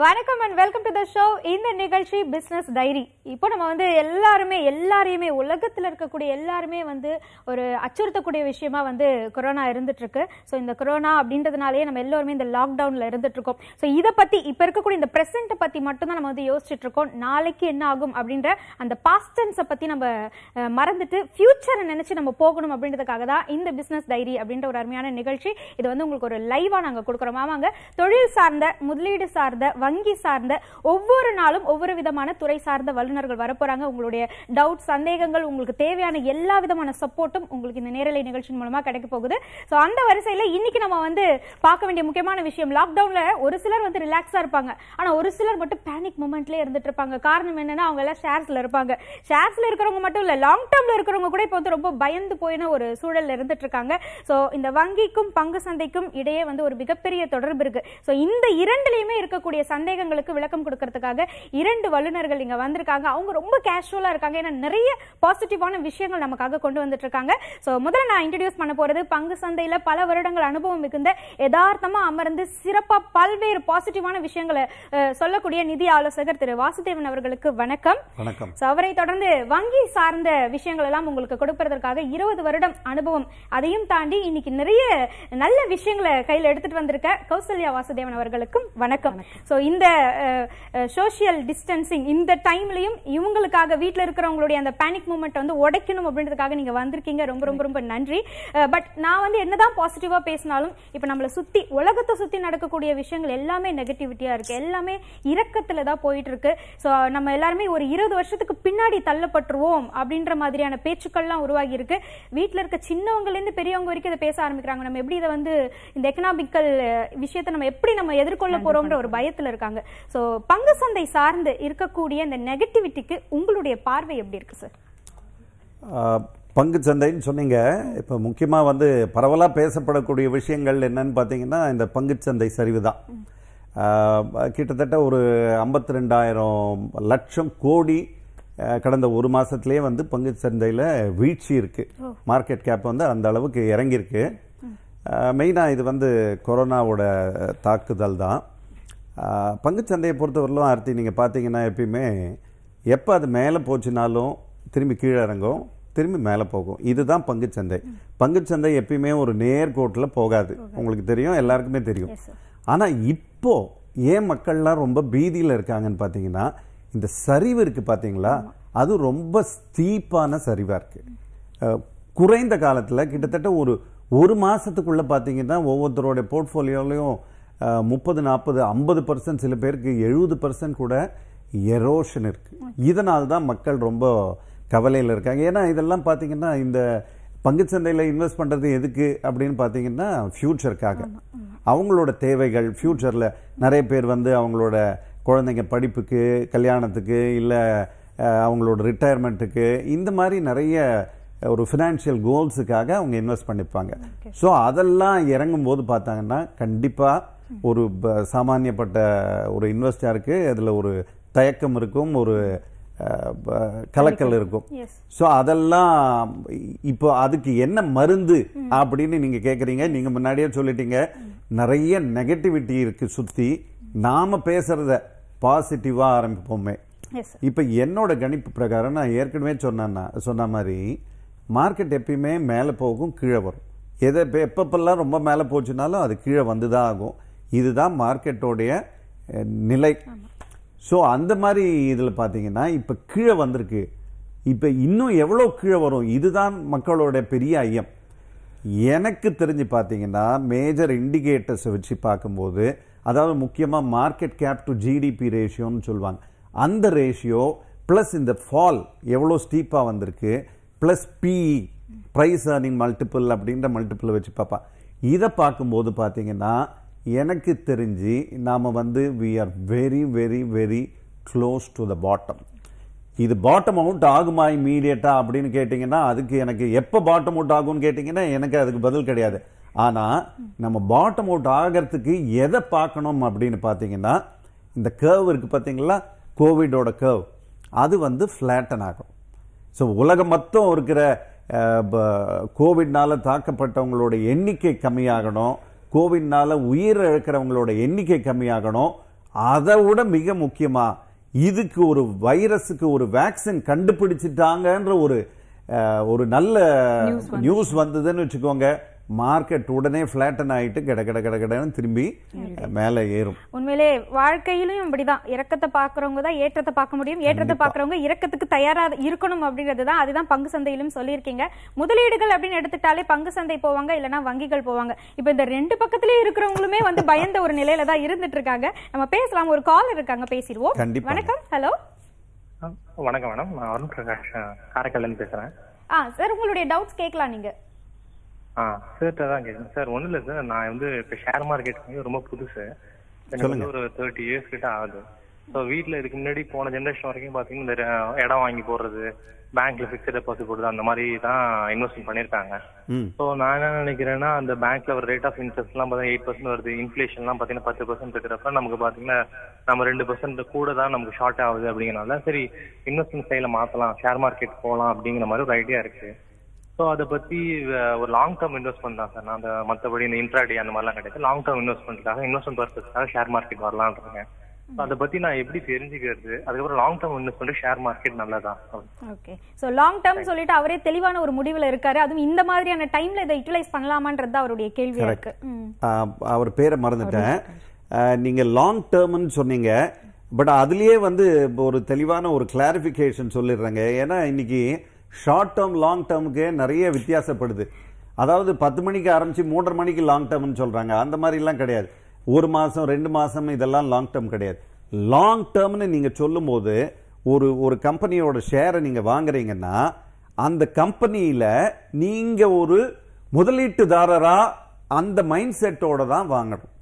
வணக்கம் and welcome to the show இந்த நிகழ்ச்சி பிஸ்னஸ் டைரி இப்போ நம்ம வந்து எல்லாருமே எல்லாரையுமே உலகத்தில் இருக்கக்கூடிய எல்லாருமே வந்து ஒரு அச்சுறுத்தக்கூடிய விஷயமா வந்து கொரோனா இருந்துட்டுருக்கு ஸோ இந்த கொரோனா அப்படின்றதுனாலேயே நம்ம எல்லோருமே இந்த லாக்டவுனில் இருந்துட்டுருக்கோம் ஸோ இதை பற்றி இப்போ இருக்கக்கூடிய இந்த ப்ரெசென்ட்டை பற்றி மட்டும்தான் நம்ம வந்து யோசிச்சுட்டு இருக்கோம் நாளைக்கு என்ன ஆகும் அப்படின்ற அந்த பாஸ்டன்ஸை பற்றி நம்ம மறந்துட்டு ஃபியூச்சரை நினச்சி நம்ம போகணும் அப்படின்றதுக்காக தான் இந்த பிஸ்னஸ் டைரி அப்படின்ற ஒரு அருமையான நிகழ்ச்சி இது வந்து உங்களுக்கு ஒரு லைவாக நாங்கள் கொடுக்குறோம் ஆமாங்க தொழில் சார்ந்த முதலீடு சார்ந்த வங்கி சார்ந்த ஒவ்வொரு நாளும் ஒவ்வொரு விதமான துறை சார்ந்த வல்லுநர்கள் வரப்போறாங்க உங்களுடைய டவுட் சந்தேகங்கள் உங்களுக்கு தேவையான எல்லா விதமான சப்போர்ட்டும் உங்களுக்கு இந்த நேரலை நிகழ்ச்சியின் மூலமா கிடைக்க போகுது ஸோ அந்த வரிசையில் இன்னைக்கு நம்ம வந்து பார்க்க வேண்டிய முக்கியமான விஷயம் லாக்டவுன்ல ஒரு சிலர் வந்து ரிலாக்ஸா இருப்பாங்க ஆனா ஒரு சிலர் மட்டும் பேனிக் மூமெண்ட்லேயே இருந்துட்டு இருப்பாங்க காரணம் என்னன்னா அவங்க எல்லாம் ஷேர்ஸ்ல இருப்பாங்க ஷேர்ஸ்ல இருக்கிறவங்க மட்டும் இல்ல லாங் டேர்ம்ல இருக்கிறவங்க கூட இப்போ வந்து ரொம்ப பயந்து போயின ஒரு சூழல்ல இருந்துட்டு இருக்காங்க ஸோ இந்த வங்கிக்கும் பங்கு சந்தைக்கும் இடையே வந்து ஒரு மிகப்பெரிய தொடர்பு இருக்கு ஸோ இந்த இரண்டுலையுமே இருக்கக்கூடிய சந்தேகங்களுக்கு விளக்கம் கொடுக்கறதுக்காக இரண்டு வல்லுநர்கள் இங்க வந்திருக்காங்க அவங்க ரொம்ப கேஷுவலா இருக்காங்க ஏன்னா நிறைய பாசிட்டிவான விஷயங்கள் நமக்காக கொண்டு வந்துட்டு இருக்காங்க ஸோ முதல்ல நான் இன்ட்ரடியூஸ் பண்ண போறது பங்கு சந்தையில பல வருடங்கள் அனுபவம் மிகுந்த யதார்த்தமா அமர்ந்து சிறப்பா பல்வேறு பாசிட்டிவான விஷயங்களை சொல்லக்கூடிய நிதி ஆலோசகர் திரு வாசுதேவன் அவர்களுக்கு வணக்கம் வணக்கம் அவரை தொடர்ந்து வங்கி சார்ந்த விஷயங்கள் எல்லாம் உங்களுக்கு கொடுப்பதற்காக இருபது வருடம் அனுபவம் அதையும் தாண்டி இன்னைக்கு நிறைய நல்ல விஷயங்களை கையில் எடுத்துட்டு வந்திருக்க கௌசல்யா வாசுதேவன் அவர்களுக்கும் வணக்கம் ஸோ இந்த சோஷியல் டிஸ்டன்சிங் இந்த டைம்லையும் இவங்களுக்காக வீட்டில் இருக்கிறவங்களுடைய அந்த பேனிக் மூமெண்ட்டை வந்து உடைக்கணும் அப்படின்றதுக்காக நீங்கள் வந்திருக்கீங்க ரொம்ப ரொம்ப ரொம்ப நன்றி பட் நான் வந்து என்னதான் பாசிட்டிவாக பேசினாலும் இப்போ நம்மளை சுற்றி உலகத்தை சுற்றி நடக்கக்கூடிய விஷயங்கள் எல்லாமே நெகட்டிவிட்டியாக இருக்குது எல்லாமே இறக்கத்தில் தான் போயிட்டு இருக்கு ஸோ நம்ம எல்லாருமே ஒரு இருபது வருஷத்துக்கு பின்னாடி தள்ளப்பட்டுருவோம் அப்படின்ற மாதிரியான பேச்சுக்கள்லாம் உருவாகி இருக்கு வீட்டில் இருக்க சின்னவங்கலேருந்து பெரியவங்க வரைக்கும் இதை பேச ஆரம்பிக்கிறாங்க நம்ம எப்படி இதை வந்து இந்த எக்கனாமிக்கல் விஷயத்தை நம்ம எப்படி நம்ம எதிர்கொள்ள போகிறோம்ன்ற ஒரு பயத்தில் இருக்காங்க ஸோ பங்கு சந்தை சார்ந்து இருக்கக்கூடிய இந்த நெகட்டிவிட்டிக்கு உங்களுடைய பார்வை எப்படி இருக்கு சார் பங்கு சந்தைன்னு சொன்னீங்க இப்போ முக்கியமாக வந்து பரவலாக பேசப்படக்கூடிய விஷயங்கள் என்னன்னு பார்த்தீங்கன்னா இந்த பங்கு சந்தை சரிவு தான் கிட்டத்தட்ட ஒரு ஐம்பத்தி ரெண்டாயிரம் லட்சம் கோடி கடந்த ஒரு மாதத்துலேயே வந்து பங்கு சந்தையில் வீழ்ச்சி இருக்குது மார்க்கெட் கேப் வந்து அந்த அளவுக்கு இறங்கியிருக்கு மெயினாக இது வந்து கொரோனாவோட தாக்குதல் தான் பங்குச்சந்தையை பொறுத்தவரையிலும் ஆர்த்தி நீங்கள் பார்த்தீங்கன்னா எப்பயுமே எப்போ அது மேலே போச்சுனாலும் திரும்பி கீழே இறங்கும் திரும்பி மேலே போகும் இதுதான் பங்குச்சந்தை பங்குச்சந்தை எப்பயுமே ஒரு நேர்கோட்டில் போகாது உங்களுக்கு தெரியும் எல்லாருக்குமே தெரியும் ஆனால் இப்போது ஏன் மக்கள்லாம் ரொம்ப பீதியில் இருக்காங்கன்னு பார்த்தீங்கன்னா இந்த சரிவு இருக்குது பார்த்தீங்களா அது ரொம்ப ஸ்டீப்பான சரிவாக இருக்குது குறைந்த காலத்தில் கிட்டத்தட்ட ஒரு ஒரு மாதத்துக்குள்ளே பார்த்தீங்கன்னா ஒவ்வொருத்தருடைய போர்ட்ஃபோலியோலையும் முப்பது நாற்பது ஐம்பது பர்சன்ட் சில பேருக்கு எழுபது பர்சன்ட் கூட எரோஷன் இருக்குது இதனால் தான் மக்கள் ரொம்ப கவலையில் இருக்காங்க ஏன்னா இதெல்லாம் பார்த்தீங்கன்னா இந்த பங்குச்சந்தையில் இன்வெஸ்ட் பண்ணுறது எதுக்கு அப்படின்னு பார்த்தீங்கன்னா ஃப்யூச்சருக்காக அவங்களோட தேவைகள் ஃப்யூச்சரில் நிறைய பேர் வந்து அவங்களோட குழந்தைங்க படிப்புக்கு கல்யாணத்துக்கு இல்லை அவங்களோட ரிட்டையர்மெண்ட்டுக்கு இந்த மாதிரி நிறைய ஒரு ஃபினான்ஷியல் கோல்ஸுக்காக அவங்க இன்வெஸ்ட் பண்ணிப்பாங்க ஸோ அதெல்லாம் இறங்கும்போது பார்த்தாங்கன்னா கண்டிப்பாக ஒரு சாமானியப்பட்ட ஒரு இன்வெஸ்டருக்கு அதில் ஒரு தயக்கம் இருக்கும் ஒரு கலக்கல் இருக்கும் ஸோ அதெல்லாம் இப்போ அதுக்கு என்ன மருந்து அப்படின்னு நீங்கள் கேட்குறீங்க நீங்கள் முன்னாடியே சொல்லிட்டீங்க நிறைய நெகட்டிவிட்டி இருக்கு சுற்றி நாம் பேசுகிறத பாசிட்டிவாக ஆரம்பிப்போமே இப்போ என்னோட கணிப்பு பிரகாரம் நான் ஏற்கனவே சொன்னேன்னா சொன்ன மாதிரி மார்க்கெட் எப்பயுமே மேலே போகும் கீழே வரும் எதை எப்பப்பெல்லாம் ரொம்ப மேலே போச்சுனாலும் அது கீழே வந்து தான் ஆகும் இதுதான் மார்க்கெட்டோடைய நிலை ஸோ அந்த மாதிரி இதில் பார்த்தீங்கன்னா இப்போ கீழே வந்திருக்கு இப்போ இன்னும் எவ்வளோ கீழே வரும் இதுதான் மக்களோட பெரிய ஐயம் எனக்கு தெரிஞ்சு பார்த்தீங்கன்னா மேஜர் இண்டிகேட்டர்ஸை வச்சு பார்க்கும்போது அதாவது முக்கியமாக மார்க்கெட் கேப் டு ஜிடிபி ரேஷியோன்னு சொல்லுவாங்க அந்த ரேஷியோ ப்ளஸ் இந்த ஃபால் எவ்வளோ ஸ்டீப்பாக வந்திருக்கு plus PE price earning multiple அப்படின்ற மல்டிபிள் வச்சு பார்ப்பான் இதை பார்க்கும்போது பார்த்தீங்கன்னா எனக்கு தெரிஞ்சு நாம் வந்து we are very very very close to the bottom இது பாட்டம் அவுட் ஆகுமா இமீடியட்டாக அப்படின்னு கேட்டிங்கன்னா அதுக்கு எனக்கு எப்போ பாட்டம் அவுட் ஆகும்னு கேட்டிங்கன்னா எனக்கு அதுக்கு பதில் கிடையாது ஆனால் நம்ம பாட்டம் அவுட் ஆகிறதுக்கு எதை பார்க்கணும் அப்படின்னு பார்த்தீங்கன்னா இந்த கேர்வ் இருக்குது பார்த்தீங்களா கோவிடோட கேர்வ் அது வந்து ஃப்ளாட்டன் ஆகும் ஸோ உலகம் மொத்தம் இருக்கிற கோவிட்னால் தாக்கப்பட்டவங்களோட எண்ணிக்கை கம்மியாகணும் கோவிட்னால உயிர் இழக்கிறவங்களோட எண்ணிக்கை கம்மியாகணும் அதை விட மிக முக்கியமா இதுக்கு ஒரு வைரஸுக்கு ஒரு வேக்சின் கண்டுபிடிச்சிட்டாங்கன்ற ஒரு ஒரு நல்ல நியூஸ் வந்ததுன்னு வச்சுக்கோங்க மார்க்கெட் உடனே ஃப்ளாட்டன் ஆகிட்டு கிட கிட கிட கிடன்னு திரும்பி மேலே ஏறும் உண்மையிலே வாழ்க்கையிலும் இப்படிதான் இறக்கத்தை பார்க்குறவங்க தான் ஏற்றத்தை பார்க்க முடியும் ஏற்றத்தை பார்க்குறவங்க இறக்கத்துக்கு தயாராக இருக்கணும் அப்படிங்கிறது தான் அதுதான் பங்கு சந்தையிலும் சொல்லியிருக்கீங்க முதலீடுகள் அப்படின்னு எடுத்துட்டாலே பங்கு சந்தை போவாங்க இல்லைனா வங்கிகள் போவாங்க இப்போ இந்த ரெண்டு பக்கத்துலேயும் இருக்கிறவங்களுமே வந்து பயந்த ஒரு நிலையில தான் இருந்துட்டு இருக்காங்க நம்ம பேசலாம் ஒரு கால் இருக்காங்க பேசிடுவோம் வணக்கம் ஹலோ வணக்கம் மேடம் நான் அருண் பிரகாஷ் காரைக்கால்லேருந்து பேசுகிறேன் ஆ சார் உங்களுடைய டவுட்ஸ் கேட்கலாம் நீங்கள் ஆ சார்கிட்ட தான் கேட்குறேன் சார் ஒண்ணும் இல்ல சார் நான் வந்து இப்போ ஷேர் மார்க்கெட் ரொம்ப புதுசு எனக்கு வந்து ஒரு தேர்ட்டி இயர்ஸ் கிட்ட ஆகுது ஸோ வீட்டில் இதுக்கு முன்னாடி போன ஜென்ரேஷன் வரைக்கும் பார்த்தீங்கன்னா இந்த இடம் வாங்கி போடுறது பேங்க்ல ஃபிக்ஸட் டெபாசிட் போடுறது அந்த மாதிரி தான் இன்வெஸ்ட்மெண்ட் பண்ணியிருக்காங்க ஸோ நான் என்ன நினைக்கிறேன்னா அந்த பேங்க்ல ஒரு ரேட் ஆஃப் இன்ட்ரெஸ்ட்லாம் பார்த்தீங்கன்னா எயிட் பர்சன்ட் வருது இன்ஃபிளேஷன்லாம் பார்த்தீங்கன்னா பத்து பர்சன்ட் இருக்கிறப்ப நமக்கு பார்த்தீங்கன்னா நம்ம ரெண்டு பர்சன்ட் கூட தான் நமக்கு ஷார்ட் ஆகுது அப்படிங்கிறனால சரி இன்வெஸ்ட்மெண்ட் சைடில் மாற்றலாம் ஷேர் மார்க்கெட் போகலாம் அப்படிங்கிற மாதிரி ஒரு ஐடியா இருக்குது ஸோ அதை பத்தி ஒரு லாங் டேர்ம் இன்வெஸ்ட்மெண்ட் தான் சார் நான் அந்த மற்றபடி இந்த இன்ட்ராடே அந்த மாதிரிலாம் கிடையாது லாங் டேர்ம் இன்வெஸ்ட்மெண்ட்காக இன்வெஸ்ட்மெண்ட் பர்பஸ்க்காக ஷேர் மார்க்கெட் வரலான் இருக்கேன் அதை பத்தி நான் எப்படி தெரிஞ்சுக்கிறது அதுக்கப்புறம் long term investment share market நல்லதா ஓகே சோ லாங் டேர்ம் சொல்லிட்டு அவரே தெளிவான ஒரு முடிவுல இருக்காரு அதுவும் இந்த மாதிரியான டைம்ல இதை யூட்டிலைஸ் பண்ணலாமான்றது அவருடைய கேள்வி இருக்கு அவர் பேரை மறந்துட்டேன் நீங்க லாங் டேர்ம்னு சொன்னீங்க பட் அதுலயே வந்து ஒரு தெளிவான ஒரு கிளாரிபிகேஷன் சொல்லிடுறாங்க ஏன்னா இன்னைக்கு ஷார்ட் டேர்ம் லாங் டேர்முக்கே நிறைய வித்தியாசப்படுது அதாவது பத்து மணிக்கு ஆரம்பித்து மூன்றரை மணிக்கு லாங் டேர்ம்னு சொல்கிறாங்க அந்த மாதிரிலாம் கிடையாது ஒரு மாதம் ரெண்டு மாதம் இதெல்லாம் லாங் டேர்ம் கிடையாது லாங் டேர்ம்னு நீங்கள் சொல்லும்போது ஒரு ஒரு கம்பெனியோட ஷேரை நீங்கள் வாங்குறீங்கன்னா அந்த கம்பெனியில் நீங்கள் ஒரு முதலீட்டுதாரராக அந்த மைண்ட் செட்டோடு தான் வாங்கணும்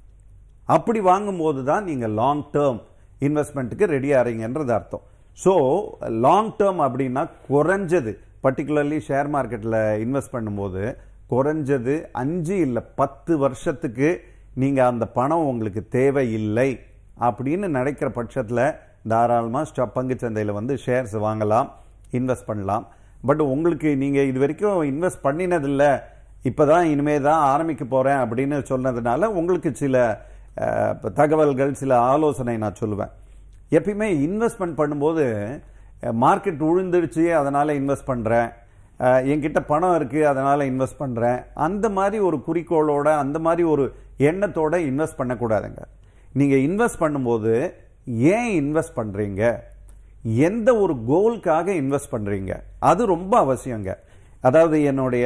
அப்படி வாங்கும்போது தான் நீங்கள் லாங் டேர்ம் இன்வெஸ்ட்மெண்ட்டுக்கு ரெடி ஆகிறீங்கன்றது அர்த்தம் ஸோ லாங் டேர்ம் அப்படின்னா குறைஞ்சது பர்டிகுலர்லி ஷேர் மார்க்கெட்டில் இன்வெஸ்ட் பண்ணும்போது குறைஞ்சது அஞ்சு இல்லை பத்து வருஷத்துக்கு நீங்கள் அந்த பணம் உங்களுக்கு தேவையில்லை அப்படின்னு நினைக்கிற பட்சத்தில் தாராளமாக ஸ்டாப் பங்கு சந்தையில் வந்து ஷேர்ஸ் வாங்கலாம் இன்வெஸ்ட் பண்ணலாம் பட் உங்களுக்கு நீங்கள் இது வரைக்கும் இன்வெஸ்ட் பண்ணினதில்லை இப்போ தான் இனிமே தான் ஆரம்பிக்க போகிறேன் அப்படின்னு சொன்னதுனால உங்களுக்கு சில தகவல்கள் சில ஆலோசனை நான் சொல்லுவேன் எப்பயுமே இன்வெஸ்ட்மெண்ட் பண்ணும்போது மார்க்கெட் உழுந்துடுச்சு அதனால் இன்வெஸ்ட் பண்ணுறேன் என்கிட்ட பணம் இருக்குது அதனால் இன்வெஸ்ட் பண்ணுறேன் அந்த மாதிரி ஒரு குறிக்கோளோட அந்த மாதிரி ஒரு எண்ணத்தோட இன்வெஸ்ட் பண்ணக்கூடாதுங்க நீங்கள் இன்வெஸ்ட் பண்ணும்போது ஏன் இன்வெஸ்ட் பண்ணுறீங்க எந்த ஒரு கோலுக்காக இன்வெஸ்ட் பண்ணுறீங்க அது ரொம்ப அவசியங்க அதாவது என்னுடைய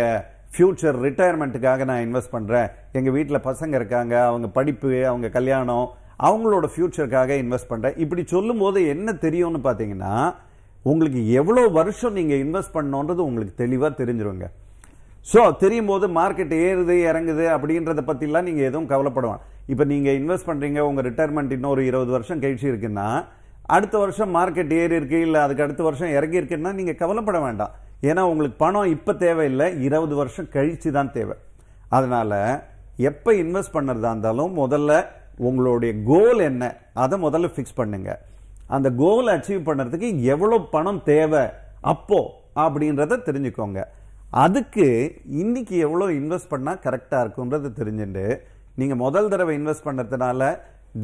ஃப்யூச்சர் ரிட்டையர்மெண்ட்டுக்காக நான் இன்வெஸ்ட் பண்ணுறேன் எங்கள் வீட்டில் பசங்க இருக்காங்க அவங்க படிப்பு அவங்க கல்யாணம் அவங்களோட ஃபியூச்சருக்காக இன்வெஸ்ட் பண்ணுறேன் இப்படி சொல்லும்போது என்ன தெரியும்னு பார்த்தீங்கன்னா உங்களுக்கு எவ்வளோ வருஷம் நீங்கள் இன்வெஸ்ட் பண்ணோன்றது உங்களுக்கு தெளிவாக தெரிஞ்சிருங்க ஸோ தெரியும் போது மார்க்கெட் ஏறுது இறங்குது அப்படின்றத பற்றிலாம் நீங்கள் எதுவும் கவலைப்படுவோம் இப்போ நீங்கள் இன்வெஸ்ட் பண்ணுறீங்க உங்கள் ரிட்டையர்மெண்ட் இன்னும் ஒரு இருபது வருஷம் கழிச்சு இருக்குன்னா அடுத்த வருஷம் மார்க்கெட் ஏறி இருக்கு இல்லை அதுக்கு அடுத்த வருஷம் இறங்கி இருக்குன்னா நீங்கள் கவலைப்பட வேண்டாம் ஏன்னா உங்களுக்கு பணம் இப்போ தேவையில்லை இருபது வருஷம் கழித்து தான் தேவை அதனால் எப்போ இன்வெஸ்ட் பண்ணுறதா இருந்தாலும் முதல்ல உங்களுடைய கோல் என்ன அதை முதல்ல ஃபிக்ஸ் பண்ணுங்க அந்த கோல் அச்சீவ் பண்ணுறதுக்கு எவ்வளோ பணம் தேவை அப்போ அப்படின்றத தெரிஞ்சுக்கோங்க அதுக்கு இன்னைக்கு எவ்வளோ இன்வெஸ்ட் பண்ணால் கரெக்டாக இருக்குன்றதை தெரிஞ்சுட்டு நீங்கள் முதல் தடவை இன்வெஸ்ட் பண்ணுறதுனால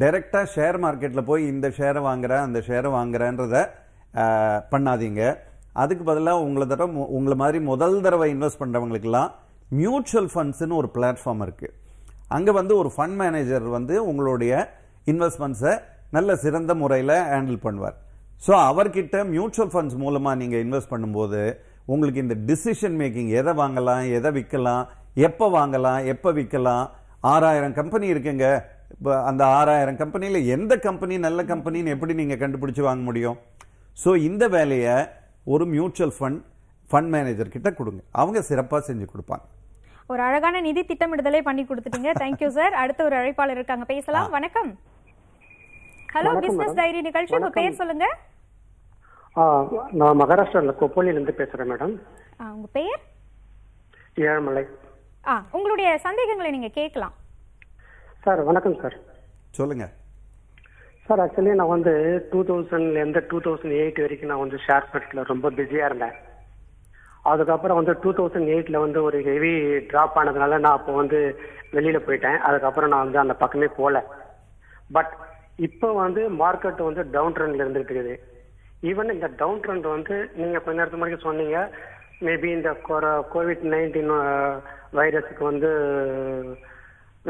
டைரெக்டாக ஷேர் மார்க்கெட்டில் போய் இந்த ஷேரை வாங்குறேன் அந்த ஷேரை வாங்குறேன்றத பண்ணாதீங்க அதுக்கு பதிலாக உங்களை தடவை உங்களை மாதிரி முதல் தடவை இன்வெஸ்ட் பண்ணுறவங்களுக்கெல்லாம் மியூச்சுவல் ஃபண்ட்ஸ்னு ஒரு பிளாட்ஃபார்ம் இருக்குது அங்கே வந்து ஒரு ஃபண்ட் மேனேஜர் வந்து உங்களுடைய இன்வெஸ்ட்மெண்ட்ஸை நல்ல சிறந்த முறையில் ஹேண்டில் பண்ணுவார் ஸோ அவர்கிட்ட மியூச்சுவல் ஃபண்ட்ஸ் மூலமாக நீங்கள் இன்வெஸ்ட் பண்ணும்போது உங்களுக்கு இந்த டிசிஷன் மேக்கிங் எதை வாங்கலாம் எதை விற்கலாம் எப்போ வாங்கலாம் எப்போ விற்கலாம் ஆறாயிரம் கம்பெனி இருக்குங்க இப்போ அந்த ஆறாயிரம் கம்பெனியில் எந்த கம்பெனி நல்ல கம்பெனின்னு எப்படி நீங்கள் கண்டுபிடிச்சி வாங்க முடியும் ஸோ இந்த வேலையை ஒரு மியூச்சுவல் ஃபண்ட் ஃபண்ட் மேனேஜர் கிட்ட கொடுங்க அவங்க சிறப்பாக செஞ்சு கொடுப்பாங்க ஒரு அழகான நிதி திட்டமிடுதலே பண்ணி கொடுத்துட்டீங்க தேங்க்யூ சார் அடுத்த ஒரு அழைப்பாளர் இருக்காங்க பேசலாம் வணக்கம் ஹலோ பிசினஸ் டைரி நிகழ்ச்சி உங்க பேர் சொல்லுங்க நான் மகாராஷ்டிரால கொப்போலில இருந்து பேசுறேன் மேடம் உங்க பேர் ஏழமலை ஆ உங்களுடைய சந்தேகங்களை நீங்க கேட்கலாம் சார் வணக்கம் சார் சொல்லுங்க சார் ஆக்சுவலி நான் வந்து டூ தௌசண்ட்லேருந்து டூ தௌசண்ட் எயிட் வரைக்கும் நான் வந்து ஷேர் மார்க்கெட்டில் ரொம்ப பிஸியாக இருந்தேன் அதுக்கப்புறம் வந்து டூ தௌசண்ட் எயிட்டில் வந்து ஒரு ஹெவி ட்ராப் ஆனதுனால நான் அப்போ வந்து வெளியில் போயிட்டேன் அதுக்கப்புறம் நான் வந்து அந்த பக்கமே போகல பட் இப்போ வந்து மார்க்கெட் வந்து டவுன் ட்ரெண்ட்ல இருந்துகிட்டு இருக்குது ஈவன் இந்த டவுன் ட்ரெண்ட் வந்து நீங்கள் கொஞ்ச நேரத்து மாதிரி சொன்னீங்க மேபி இந்த கோவிட் நைன்டீன் வைரஸுக்கு வந்து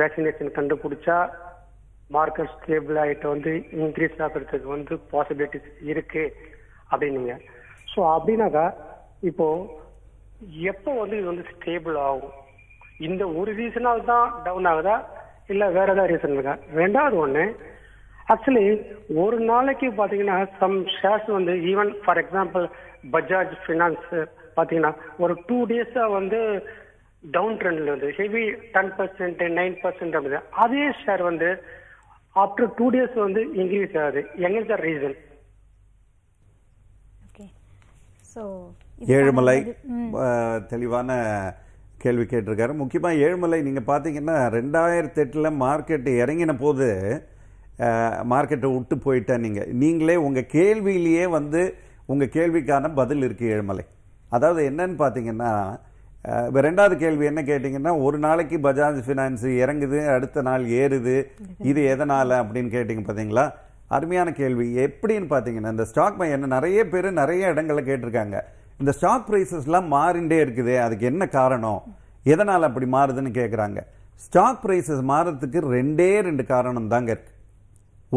வேக்சினேஷன் கண்டுபிடிச்சா மார்க்கெட் ஸ்டேபிள் ஆகிட்டு வந்து இன்க்ரீஸ் ஆகிறதுக்கு வந்து பாசிபிலிட்டிஸ் இருக்கு அப்படின்னீங்க ஸோ அப்படின்னாக்கா இப்போ எப்போ வந்து இது வந்து ஸ்டேபிள் ஆகும் இந்த ஒரு ரீசனால் தான் டவுன் ஆகுதா இல்லை வேற ஏதாவது ரீசன் இருக்கா ரெண்டாவது ஒன்று ஆக்சுவலி ஒரு நாளைக்கு பார்த்தீங்கன்னா சம் ஷேர்ஸ் வந்து even for example Bajaj finance பார்த்தீங்கன்னா ஒரு டூ டேஸாக வந்து டவுன் ட்ரெண்டில் வந்து heavy ten percent nine percent அப்படி அதே ஷேர் வந்து ஆஃப்டர் டூ டேஸ் வந்து இன்க்ரீஸ் ஆகுது என்ன sir reason okay so Ezhumalai தெளிவான கேள்வி கேட்டிருக்காரு முக்கியமாக ஏழுமலை நீங்கள் பார்த்தீங்கன்னா ரெண்டாயிரத்தி எட்டில் மார்க்கெட்டு இறங்கின போது மார்க்கெட்டை விட்டு போயிட்டேன் நீங்கள் நீங்களே உங்கள் கேள்வியிலேயே வந்து உங்கள் கேள்விக்கான பதில் இருக்குது ஏழுமலை அதாவது என்னன்னு பார்த்தீங்கன்னா இப்போ ரெண்டாவது கேள்வி என்ன கேட்டிங்கன்னா ஒரு நாளைக்கு பஜாஜ் ஃபினான்ஸ் இறங்குது அடுத்த நாள் ஏறுது இது எதனால் அப்படின்னு கேட்டிங்க பார்த்தீங்களா அருமையான கேள்வி எப்படின்னு பார்த்தீங்கன்னா இந்த ஸ்டாக் என்ன நிறைய பேர் நிறைய இடங்களில் கேட்டிருக்காங்க இந்த ஸ்டாக் ப்ரைஸஸ்லாம் மாறிண்டே இருக்குது அதுக்கு என்ன காரணம் எதனால் அப்படி மாறுதுன்னு கேட்குறாங்க ஸ்டாக் ப்ரைஸஸ் மாறத்துக்கு ரெண்டே ரெண்டு காரணம் தாங்க இருக்கு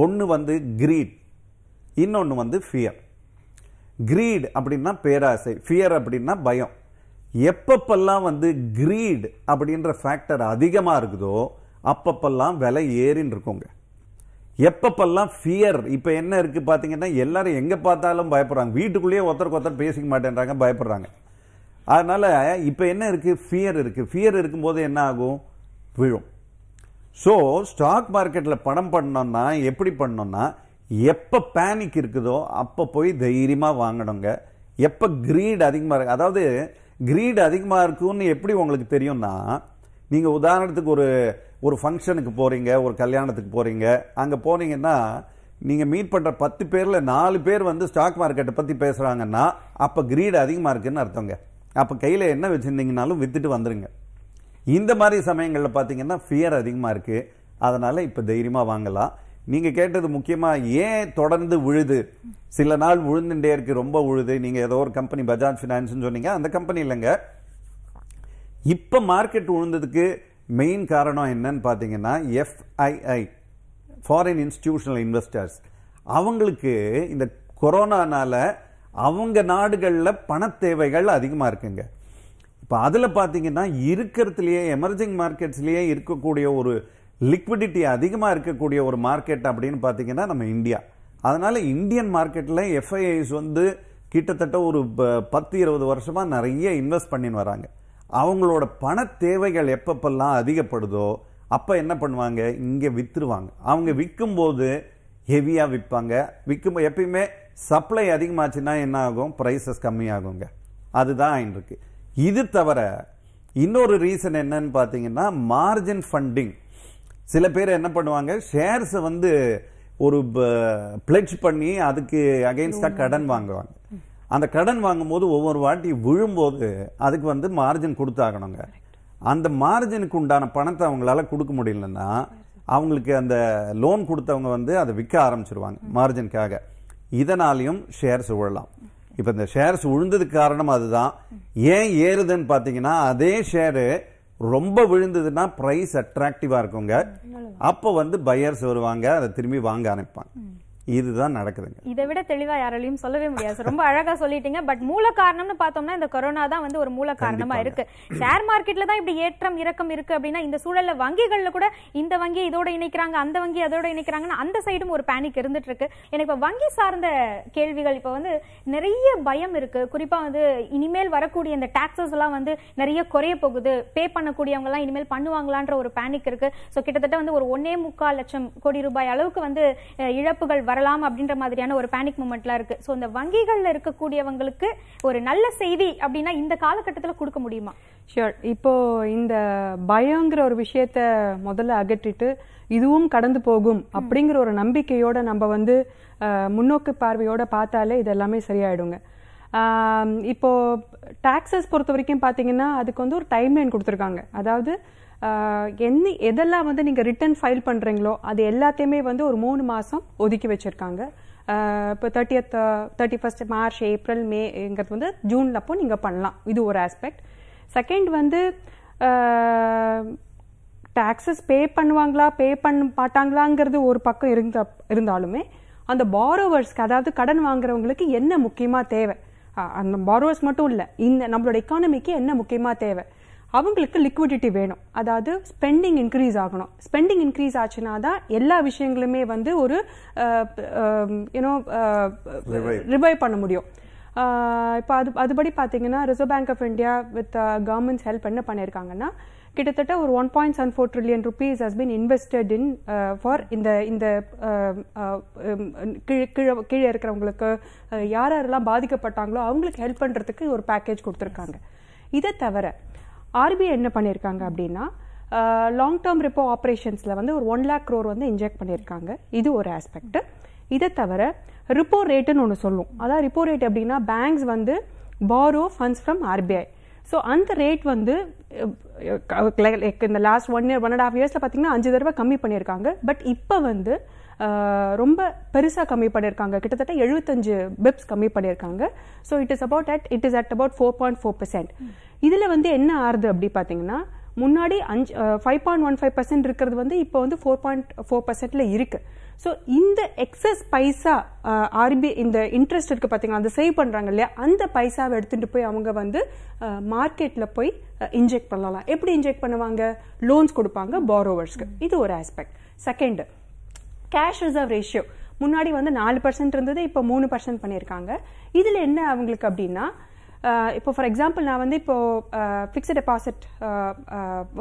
ஒன்று வந்து கிரீட் இன்னொன்று வந்து ஃபியர் கிரீட் அப்படின்னா பேராசை ஃபியர் அப்படின்னா பயம் எப்பப்பெல்லாம் வந்து கிரீட் அப்படின்ற ஃபேக்டர் அதிகமாக இருக்குதோ அப்பப்பெல்லாம் விலை ஏறின்னு இருக்கோங்க எப்பப்பெல்லாம் ஃபியர் இப்போ என்ன இருக்குது பார்த்தீங்கன்னா எல்லாரும் எங்கே பார்த்தாலும் பயப்படுறாங்க வீட்டுக்குள்ளேயே ஒருத்தருக்கு ஒருத்தர் பேசிக்க மாட்டேன்றாங்க பயப்படுறாங்க அதனால் இப்போ என்ன இருக்குது ஃபியர் இருக்குது ஃபியர் இருக்கும்போது என்ன ஆகும் விழும் ஸோ ஸ்டாக் மார்க்கெட்டில் பணம் பண்ணோம்னா எப்படி பண்ணோம்னா எப்போ பேனிக் இருக்குதோ அப்போ போய் தைரியமாக வாங்கணுங்க எப்போ கிரீட் அதிகமாக இருக்கு அதாவது கிரீட் அதிகமாக இருக்குன்னு எப்படி உங்களுக்கு தெரியும்னா நீங்கள் உதாரணத்துக்கு ஒரு ஒரு ஃபங்க்ஷனுக்கு போகிறீங்க ஒரு கல்யாணத்துக்கு போகிறீங்க அங்கே போனீங்கன்னா நீங்கள் மீட் பண்ணுற பத்து பேரில் நாலு பேர் வந்து ஸ்டாக் மார்க்கெட்டை பற்றி பேசுகிறாங்கன்னா அப்போ கிரீடு அதிகமாக இருக்குதுன்னு அர்த்தங்க அப்போ கையில் என்ன வச்சுருந்தீங்கனாலும் விற்றுட்டு வந்துடுங்க இந்த மாதிரி சமயங்களில் பார்த்தீங்கன்னா ஃபியர் அதிகமாக இருக்குது அதனால் இப்போ தைரியமாக வாங்கலாம் நீங்கள் கேட்டது முக்கியமாக ஏன் தொடர்ந்து உழுது சில நாள் உழுந்துட்டே இருக்குது ரொம்ப உழுது நீங்கள் ஏதோ ஒரு கம்பெனி பஜாஜ் ஃபினான்ஸ்னு சொன்னீங்க அந்த கம்பெனி இல்லைங்க இப்போ மார்க்கெட் உழுந்ததுக்கு மெயின் காரணம் என்னன்னு பார்த்தீங்கன்னா எஃப்ஐஐ ஃபாரின் இன்ஸ்டிடியூஷனல் இன்வெஸ்டர்ஸ் அவங்களுக்கு இந்த கொரோனானால அவங்க நாடுகளில் பண தேவைகள் அதிகமாக இருக்குங்க இப்போ அதில் பார்த்தீங்கன்னா இருக்கிறதுலையே எமர்ஜிங் மார்க்கெட்ஸ்லேயே இருக்கக்கூடிய ஒரு லிக்விடிட்டி அதிகமாக இருக்கக்கூடிய ஒரு மார்க்கெட் அப்படின்னு பார்த்தீங்கன்னா நம்ம இந்தியா அதனால் இந்தியன் மார்க்கெட்டில் எஃப்ஐஐஸ் வந்து கிட்டத்தட்ட ஒரு பத்து இருபது வருஷமாக நிறைய இன்வெஸ்ட் பண்ணின்னு வராங்க அவங்களோட பண தேவைகள் எப்பப்பெல்லாம் அதிகப்படுதோ அப்போ என்ன பண்ணுவாங்க இங்கே விற்றுருவாங்க அவங்க விற்கும்போது ஹெவியாக விற்பாங்க விற்கும் எப்பயுமே சப்ளை அதிகமாச்சுன்னா என்ன ஆகும் ப்ரைஸஸ் கம்மியாகுங்க அதுதான் இருக்கு இது தவிர இன்னொரு ரீசன் என்னன்னு பார்த்தீங்கன்னா மார்ஜின் ஃபண்டிங் சில பேர் என்ன பண்ணுவாங்க ஷேர்ஸை வந்து ஒரு பிளட்ஜ் பண்ணி அதுக்கு அகெயின்ஸ்டாக கடன் வாங்குவாங்க அந்த கடன் வாங்கும்போது ஒவ்வொரு வாட்டி விழும்போது அதுக்கு வந்து மார்ஜின் கொடுத்தாகணுங்க அந்த மார்ஜினுக்கு உண்டான பணத்தை அவங்களால கொடுக்க முடியலன்னா அவங்களுக்கு அந்த லோன் கொடுத்தவங்க வந்து அதை விற்க ஆரம்பிச்சிருவாங்க மார்ஜினுக்காக இதனாலையும் ஷேர்ஸ் விழலாம் இப்போ இந்த ஷேர்ஸ் விழுந்ததுக்கு காரணம் அதுதான் ஏன் ஏறுதுன்னு பார்த்தீங்கன்னா அதே ஷேரு ரொம்ப விழுந்ததுன்னா ப்ரைஸ் அட்ராக்டிவாக இருக்குங்க அப்போ வந்து பையர்ஸ் வருவாங்க அதை திரும்பி வாங்க ஆரம்பிப்பாங்க இதுதான் நடக்குதுங்க இதை விட தெளிவா யாராலையும் சொல்லவே முடியாது ரொம்ப அழகா சொல்லிட்டீங்க பட் மூல காரணம்னு பார்த்தோம்னா இந்த கொரோனா தான் வந்து ஒரு மூல காரணமா இருக்கு ஷேர் மார்க்கெட்ல தான் இப்படி ஏற்றம் இறக்கம் இருக்கு அப்படின்னா இந்த சூழல்ல வங்கிகள்ல கூட இந்த வங்கி இதோட இணைக்கிறாங்க அந்த வங்கி அதோட இணைக்கிறாங்கன்னு அந்த சைடும் ஒரு பேனிக் இருந்துட்டு இருக்கு எனக்கு இப்போ வங்கி சார்ந்த கேள்விகள் இப்போ வந்து நிறைய பயம் இருக்கு குறிப்பா வந்து இனிமேல் வரக்கூடிய இந்த டாக்ஸஸ் எல்லாம் வந்து நிறைய குறைய போகுது பே பண்ணக்கூடியவங்க எல்லாம் இனிமேல் பண்ணுவாங்களான்ற ஒரு பேனிக் இருக்கு ஸோ கிட்டத்தட்ட வந்து ஒரு ஒன்னே முக்கால் லட்சம் கோடி ரூபாய் அளவுக்கு வந்து இழப்புகள் வர வரலாம் அப்படின்ற மாதிரியான ஒரு பேனிக் மூமெண்ட்லாம் இருக்கு ஸோ இந்த வங்கிகளில் இருக்கக்கூடியவங்களுக்கு ஒரு நல்ல செய்தி அப்படின்னா இந்த காலகட்டத்தில் கொடுக்க முடியுமா ஷியோர் இப்போ இந்த பயங்கிற ஒரு விஷயத்த முதல்ல அகற்றிட்டு இதுவும் கடந்து போகும் அப்படிங்கிற ஒரு நம்பிக்கையோட நம்ம வந்து முன்னோக்கு பார்வையோட பார்த்தாலே இது எல்லாமே சரியாயிடுங்க இப்போ டாக்ஸஸ் பொறுத்த வரைக்கும் பார்த்தீங்கன்னா அதுக்கு வந்து ஒரு டைம்லைன் கொடுத்துருக்காங்க அதாவது என்ன எதெல்லாம் வந்து நீங்கள் ரிட்டர்ன் ஃபைல் பண்ணுறீங்களோ அது எல்லாத்தையுமே வந்து ஒரு மூணு மாதம் ஒதுக்கி வச்சுருக்காங்க இப்போ thirtieth thirty first March April மேங்கிறது வந்து ஜூனில் அப்போ நீங்கள் பண்ணலாம் இது ஒரு ஆஸ்பெக்ட் செகண்ட் வந்து டேக்ஸஸ் பே பண்ணுவாங்களா பே பண்ண மாட்டாங்களாங்கிறது ஒரு பக்கம் இருந்த இருந்தாலுமே அந்த பாரோவர்ஸ்க்கு அதாவது கடன் வாங்குறவங்களுக்கு என்ன முக்கியமாக தேவை அந்த பாரோவர்ஸ் மட்டும் இல்லை இந்த நம்மளோட எக்கானமிக்கு என்ன முக்கியமாக தேவை அவங்களுக்கு லிக்விடிட்டி வேணும் அதாவது ஸ்பெண்டிங் இன்க்ரீஸ் ஆகணும் ஸ்பெண்டிங் இன்க்ரீஸ் ஆச்சுன்னா தான் எல்லா விஷயங்களுமே வந்து ஒரு யூனோ ரிவைவ் பண்ண முடியும் இப்போ அது அதுபடி பார்த்தீங்கன்னா reserve bank of India with government's help என்ன பண்ணியிருக்காங்கன்னா கிட்டத்தட்ட ஒரு one point seven four trillion rupees has been invested in for இந்த இந்த கீழே கீழே இருக்கிறவங்களுக்கு யார் யாரெல்லாம் பாதிக்கப்பட்டாங்களோ அவங்களுக்கு ஹெல்ப் பண்ணுறதுக்கு ஒரு பேக்கேஜ் கொடுத்துருக்காங்க இதை தவிர ஆர்பிஐ என்ன பண்ணியிருக்காங்க அப்படின்னா லாங் டேர்ம் ரிப்போ ஆப்ரேஷன்ஸில் வந்து ஒரு ஒன் லேக் க்ரோர் வந்து இன்ஜெக்ட் பண்ணியிருக்காங்க இது ஒரு ஆஸ்பெக்ட் இதை தவிர ரிப்போ ரேட்டுன்னு ஒன்று சொல்லும் அதாவது ரிப்போ ரேட் அப்படின்னா பேங்க்ஸ் வந்து borrow funds from RBI so அந்த ரேட் வந்து இந்த last one year one and half இயர்ஸில் பார்த்தீங்கன்னா அஞ்சு தடவை கம்மி பண்ணியிருக்காங்க பட் இப்போ வந்து ரொம்ப பெருசாக கம்மி பண்ணியிருக்காங்க கிட்டத்தட்ட எழுபத்தஞ்சு பிப்ஸ் கம்மி பண்ணியிருக்காங்க so it is about at it is at about four point four percent இதில் வந்து என்ன ஆறுது அப்படி பார்த்தீங்கன்னா முன்னாடி அஞ்சு five point one five percent இருக்கிறது வந்து இப்போ வந்து ஃபோர் பாயிண்ட் ஃபோர் பர்சன்ட்ல இருக்கு ஸோ இந்த எக்ஸஸ் பைசா ஆர்பிஐ இந்த இன்ட்ரெஸ்ட் இருக்குது பார்த்தீங்களா அந்த சேவ் பண்ணுறாங்க இல்லையா அந்த பைசாவை எடுத்துகிட்டு போய் அவங்க வந்து மார்க்கெட்டில் போய் இன்ஜெக்ட் பண்ணலாம் எப்படி இன்ஜெக்ட் பண்ணுவாங்க லோன்ஸ் கொடுப்பாங்க பாரோவர்ஸ்க்கு இது ஒரு aspect second cash reserve ratio முன்னாடி வந்து நாலு பர்சன்ட் இருந்தது இப்போ மூணு பர்சன்ட் பண்ணியிருக்காங்க இதில் என்ன அவங்களுக்கு அப்படின்னா இப்போ ஃபார் எக்ஸாம்பிள் நான் வந்து இப்போது ஃபிக்ஸ்ட் டெபாசிட்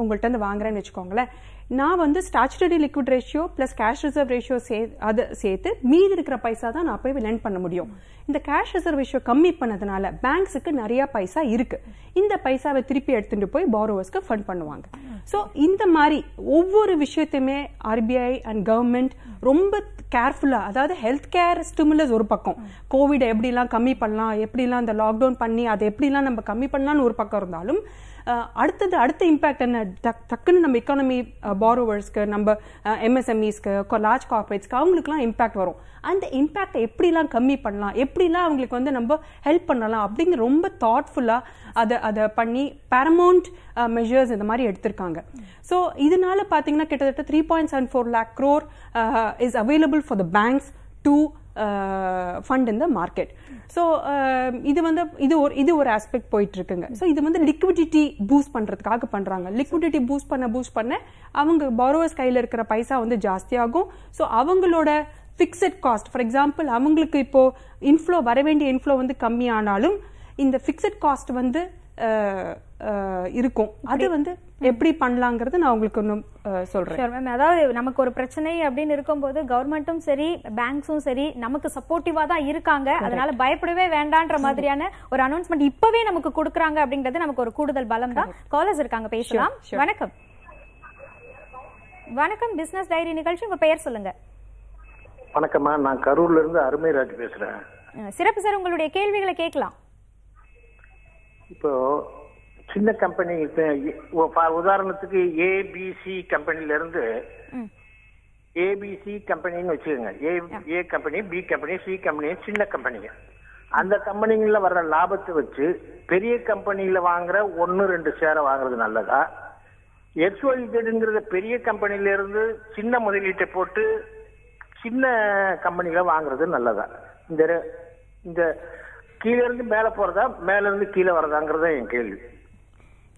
உங்கள்கிட்ட வந்து வாங்குறேன்னு வச்சுக்கோங்களேன் நான் வந்து statutory liquid ratio plus cash reserve ratio say அதை சேர்த்து மீதி இருக்கிற பைசா தான் நான் போய் லெண்ட் பண்ண முடியும் இந்த கேஷ் ரிசர்வ் ரேஷியோ கம்மி பண்ணதுனால பேங்க்ஸுக்கு நிறைய பைசா இருக்கு இந்த பைசாவை திருப்பி எடுத்துட்டு போய் பாரோவர்ஸ்க்கு ஃபண்ட் பண்ணுவாங்க ஸோ இந்த மாதிரி ஒவ்வொரு விஷயத்தையுமே ஆர்பிஐ அண்ட் கவர்மெண்ட் ரொம்ப கேர்ஃபுல்லாக அதாவது ஹெல்த் கேர் ஸ்டிமுலஸ் ஒரு பக்கம் கோவிடை எப்படிலாம் கம்மி பண்ணலாம் எப்படிலாம் இந்த லாக்டவுன் பண்ணி அதை எப்படிலாம் நம்ம கம்மி பண்ணலாம்னு ஒரு பக்கம் இருந்தாலும் அடுத்தது அடுத்த இம்பேக்ட் என்ன டக் டக்குன்னு நம்ம எக்கானமி பாரோவர்ஸ்க்கு நம்ம எம்எஸ்எம்இஸ்க்கு லார்ஜ் கார்பரேட்ஸ்க்கு அவங்களுக்குலாம் இம்பேக்ட் வரும் அந்த இம்பேக்டை எப்படிலாம் கம்மி பண்ணலாம் எப்படிலாம் அவங்களுக்கு வந்து நம்ம ஹெல்ப் பண்ணலாம் அப்படிங்கிற ரொம்ப தாட்ஃபுல்லாக அதை அதை பண்ணி பேரமௌண்ட் மெஷர்ஸ் இந்த மாதிரி எடுத்திருக்காங்க ஸோ இதனால பார்த்தீங்கன்னா கிட்டத்தட்ட three point seven four lakh crore is available for the banks to fund இந்த மார்க்கெட் ஸோ இது வந்து இது ஒரு இது ஒரு ஆஸ்பெக்ட் போயிட்டு இருக்குங்க ஸோ இது வந்து லிக்விடிட்டி பூஸ்ட் பண்ணுறதுக்காக பண்ணுறாங்க லிக்விடிட்டி பூஸ்ட் பண்ண பூஸ்ட் பண்ண அவங்க பரோவர்ஸ் கையில் இருக்கிற பைசா வந்து ஜாஸ்தியாகும் ஸோ அவங்களோட ஃபிக்ஸட் காஸ்ட் ஃபார் எக்ஸாம்பிள் அவங்களுக்கு இப்போ இன்ஃப்ளோ வர வேண்டிய இன்ஃப்ளோ வந்து கம்மியானாலும் இந்த ஃபிக்ஸட் காஸ்ட் வந்து uh, uh, இருக்கும் அது வந்து எப்படி பண்ணலாங்கிறது நான் உங்களுக்கு இன்னும் சொல்கிறேன் மேம் அதாவது நமக்கு ஒரு பிரச்சனை அப்படின்னு இருக்கும்போது கவர்மெண்ட்டும் சரி பேங்க்ஸும் சரி நமக்கு சப்போர்ட்டிவாக தான் இருக்காங்க அதனால பயப்படவே வேண்டான்ற மாதிரியான ஒரு அனௌன்ஸ்மெண்ட் இப்பவே நமக்கு கொடுக்குறாங்க அப்படிங்கிறது நமக்கு ஒரு கூடுதல் பலம் தான் காலேஜ் இருக்காங்க பேசலாம் வணக்கம் வணக்கம் பிசினஸ் டைரி நிகழ்ச்சி உங்க பெயர் சொல்லுங்க வணக்கம்மா நான் கரூர்ல இருந்து அருமை ராஜ் பேசுறேன் சிறப்பு சார் உங்களுடைய கேள்விகளை கேட்கலாம் இப்போ சின்ன கம்பெனி உதாரணத்துக்கு ஏபிசி கம்பெனில இருந்து ஏபிசி கம்பெனின்னு வச்சுக்கோங்க A A company B company C company சின்ன கம்பெனிங்க அந்த கம்பெனிங்களில் வர்ற லாபத்தை வச்சு பெரிய கம்பெனியில் வாங்குற ஒன்று ரெண்டு ஷேரை வாங்குறது நல்லதா எக்ஸ்ஒய்செட்ங்கிறத பெரிய கம்பெனிலேருந்து சின்ன முதலீட்டை போட்டு சின்ன கம்பெனிகளை வாங்குறது நல்லதா இந்த இந்த கீழே இருந்து மேலே போகிறதா மேலேருந்து கீழே தான் என் கேள்வி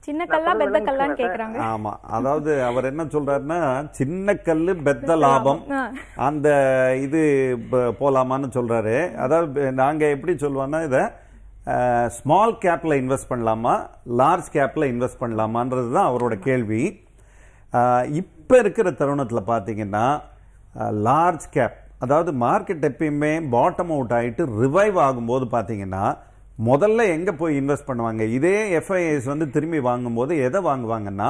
சின்ன கல்லா பெத்த கல்லான்னு கேக்குறாங்க ஆமா அதாவது அவர் என்ன சொல்றாருன்னா சின்ன கல்லு பெத்த லாபம் அந்த இது போலாமான்னு சொல்றாரு அதாவது நாங்க எப்படி சொல்லுவான்னா இதை ஸ்மால் கேப்பில் இன்வெஸ்ட் பண்ணலாமா லார்ஜ் கேப்பில் இன்வெஸ்ட் பண்ணலாமான்றது தான் அவரோட கேள்வி இப்போ இருக்கிற தருணத்தில் பார்த்தீங்கன்னா லார்ஜ் கேப் அதாவது மார்க்கெட் எப்பயுமே பாட்டம் அவுட் ஆகிட்டு ரிவைவ் ஆகும்போது பார்த்தீங்கன்னா முதல்ல எங்கே போய் இன்வெஸ்ட் பண்ணுவாங்க இதே எஃப்ஐஎஸ் வந்து திரும்பி வாங்கும்போது எதை வாங்குவாங்கன்னா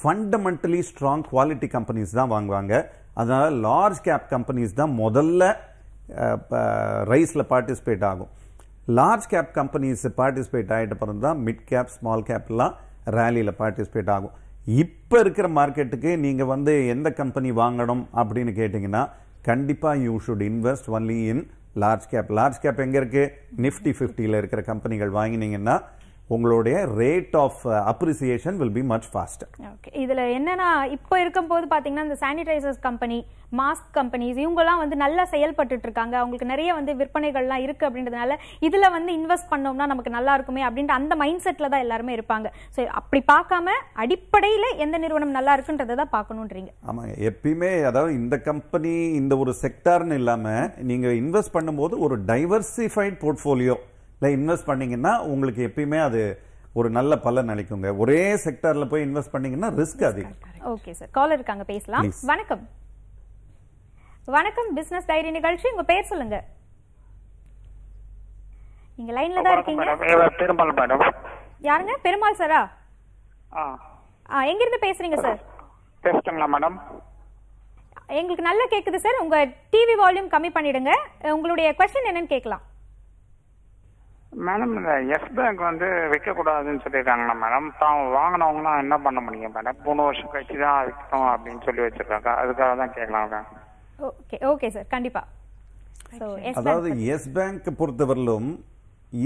ஃபண்டமெண்டலி ஸ்ட்ராங் குவாலிட்டி கம்பெனிஸ் தான் வாங்குவாங்க அதனால் லார்ஜ் கேப் கம்பெனிஸ் தான் முதல்ல ரைஸில் பார்ட்டிசிபேட் ஆகும் லார்ஜ் கேப் கம்பெனிஸ் பார்ட்டிசிபேட் ஆகிட்ட பிறகு தான் மிட் கேப் ஸ்மால் கேப்லாம் ரேலியில் பார்ட்டிசிபேட் ஆகும் இப்போ இருக்கிற மார்க்கெட்டுக்கு நீங்கள் வந்து எந்த கம்பெனி வாங்கணும் அப்படின்னு கேட்டிங்கன்னா கண்டிப்பாக you should invest only in large cap large cap எங்கே இருக்குது நிஃப்டி ஃபிஃப்டியில் இருக்கிற கம்பெனிகள் வாங்கினீங்கன்னா உங்களுடைய rate of appreciation will be much faster okay இதில் என்னன்னா இப்போ இருக்கும் போது பார்த்தீங்கன்னா இந்த சானிடைசர்ஸ் கம்பெனி மாஸ்க் கம்பெனிஸ் இவங்கெல்லாம் வந்து நல்லா செயல்பட்டு இருக்காங்க அவங்களுக்கு நிறைய வந்து விற்பனைகள்லாம் இருக்கு அப்படின்றதுனால இதில் வந்து இன்வெஸ்ட் பண்ணோம்னா நமக்கு நல்லா இருக்குமே அப்படின்ற அந்த மைண்ட் செட்டில் தான் எல்லாருமே இருப்பாங்க ஸோ அப்படி பார்க்காம அடிப்படையில் எந்த நிறுவனம் நல்லா இருக்குன்றதை தான் பார்க்கணுன்றீங்க ஆமாங்க எப்பயுமே அதாவது இந்த கம்பெனி இந்த ஒரு செக்டார்னு இல்லாமல் நீங்கள் இன்வெஸ்ட் பண்ணும்போது ஒரு டைவர்சிஃபைட் போர்ட்ஃபோலியோ இல்லை இன்வெஸ்ட் பண்ணிங்கன்னா உங்களுக்கு எப்பயுமே அது ஒரு நல்ல பலன் அளிக்குங்க ஒரே செக்டர்ல போய் இன்வெஸ்ட் பண்ணீங்கன்னா ரிஸ்க் அதிகம் ஓகே சார் காலர் இருக்காங்க பேசலாம் வணக்கம் வணக்கம் பிசினஸ் டைரி நிகழ்ச்சி உங்க பேர் சொல்லுங்க நீங்க லைன்ல தான் இருக்கீங்க பெருமாள் மேடம் யாருங்க பெருமாள் சாரா ஆ எங்க இருந்து பேசுறீங்க சார் பேசுறீங்களா மேடம் எங்களுக்கு நல்லா கேக்குது சார் உங்க டிவி வால்யூம் கம்மி பண்ணிடுங்க உங்களுடைய क्वेश्चन என்னன்னு கேக்கலாம் மேடம் இந்த எஸ் பேங்க் வந்து கூடாதுன்னு சொல்லிருக்காங்களா மேடம் தான் வாங்கினவங்களாம் என்ன பண்ண முடியும் மேடம் மூணு வருஷம் கழிச்சு தான் விற்கணும் அப்படின்னு சொல்லி வச்சிருக்காங்க அதுக்காக தான் கேட்கலாம் ஓகே ஓகே சார் கண்டிப்பா அதாவது எஸ் பேங்க் பொறுத்தவரையிலும்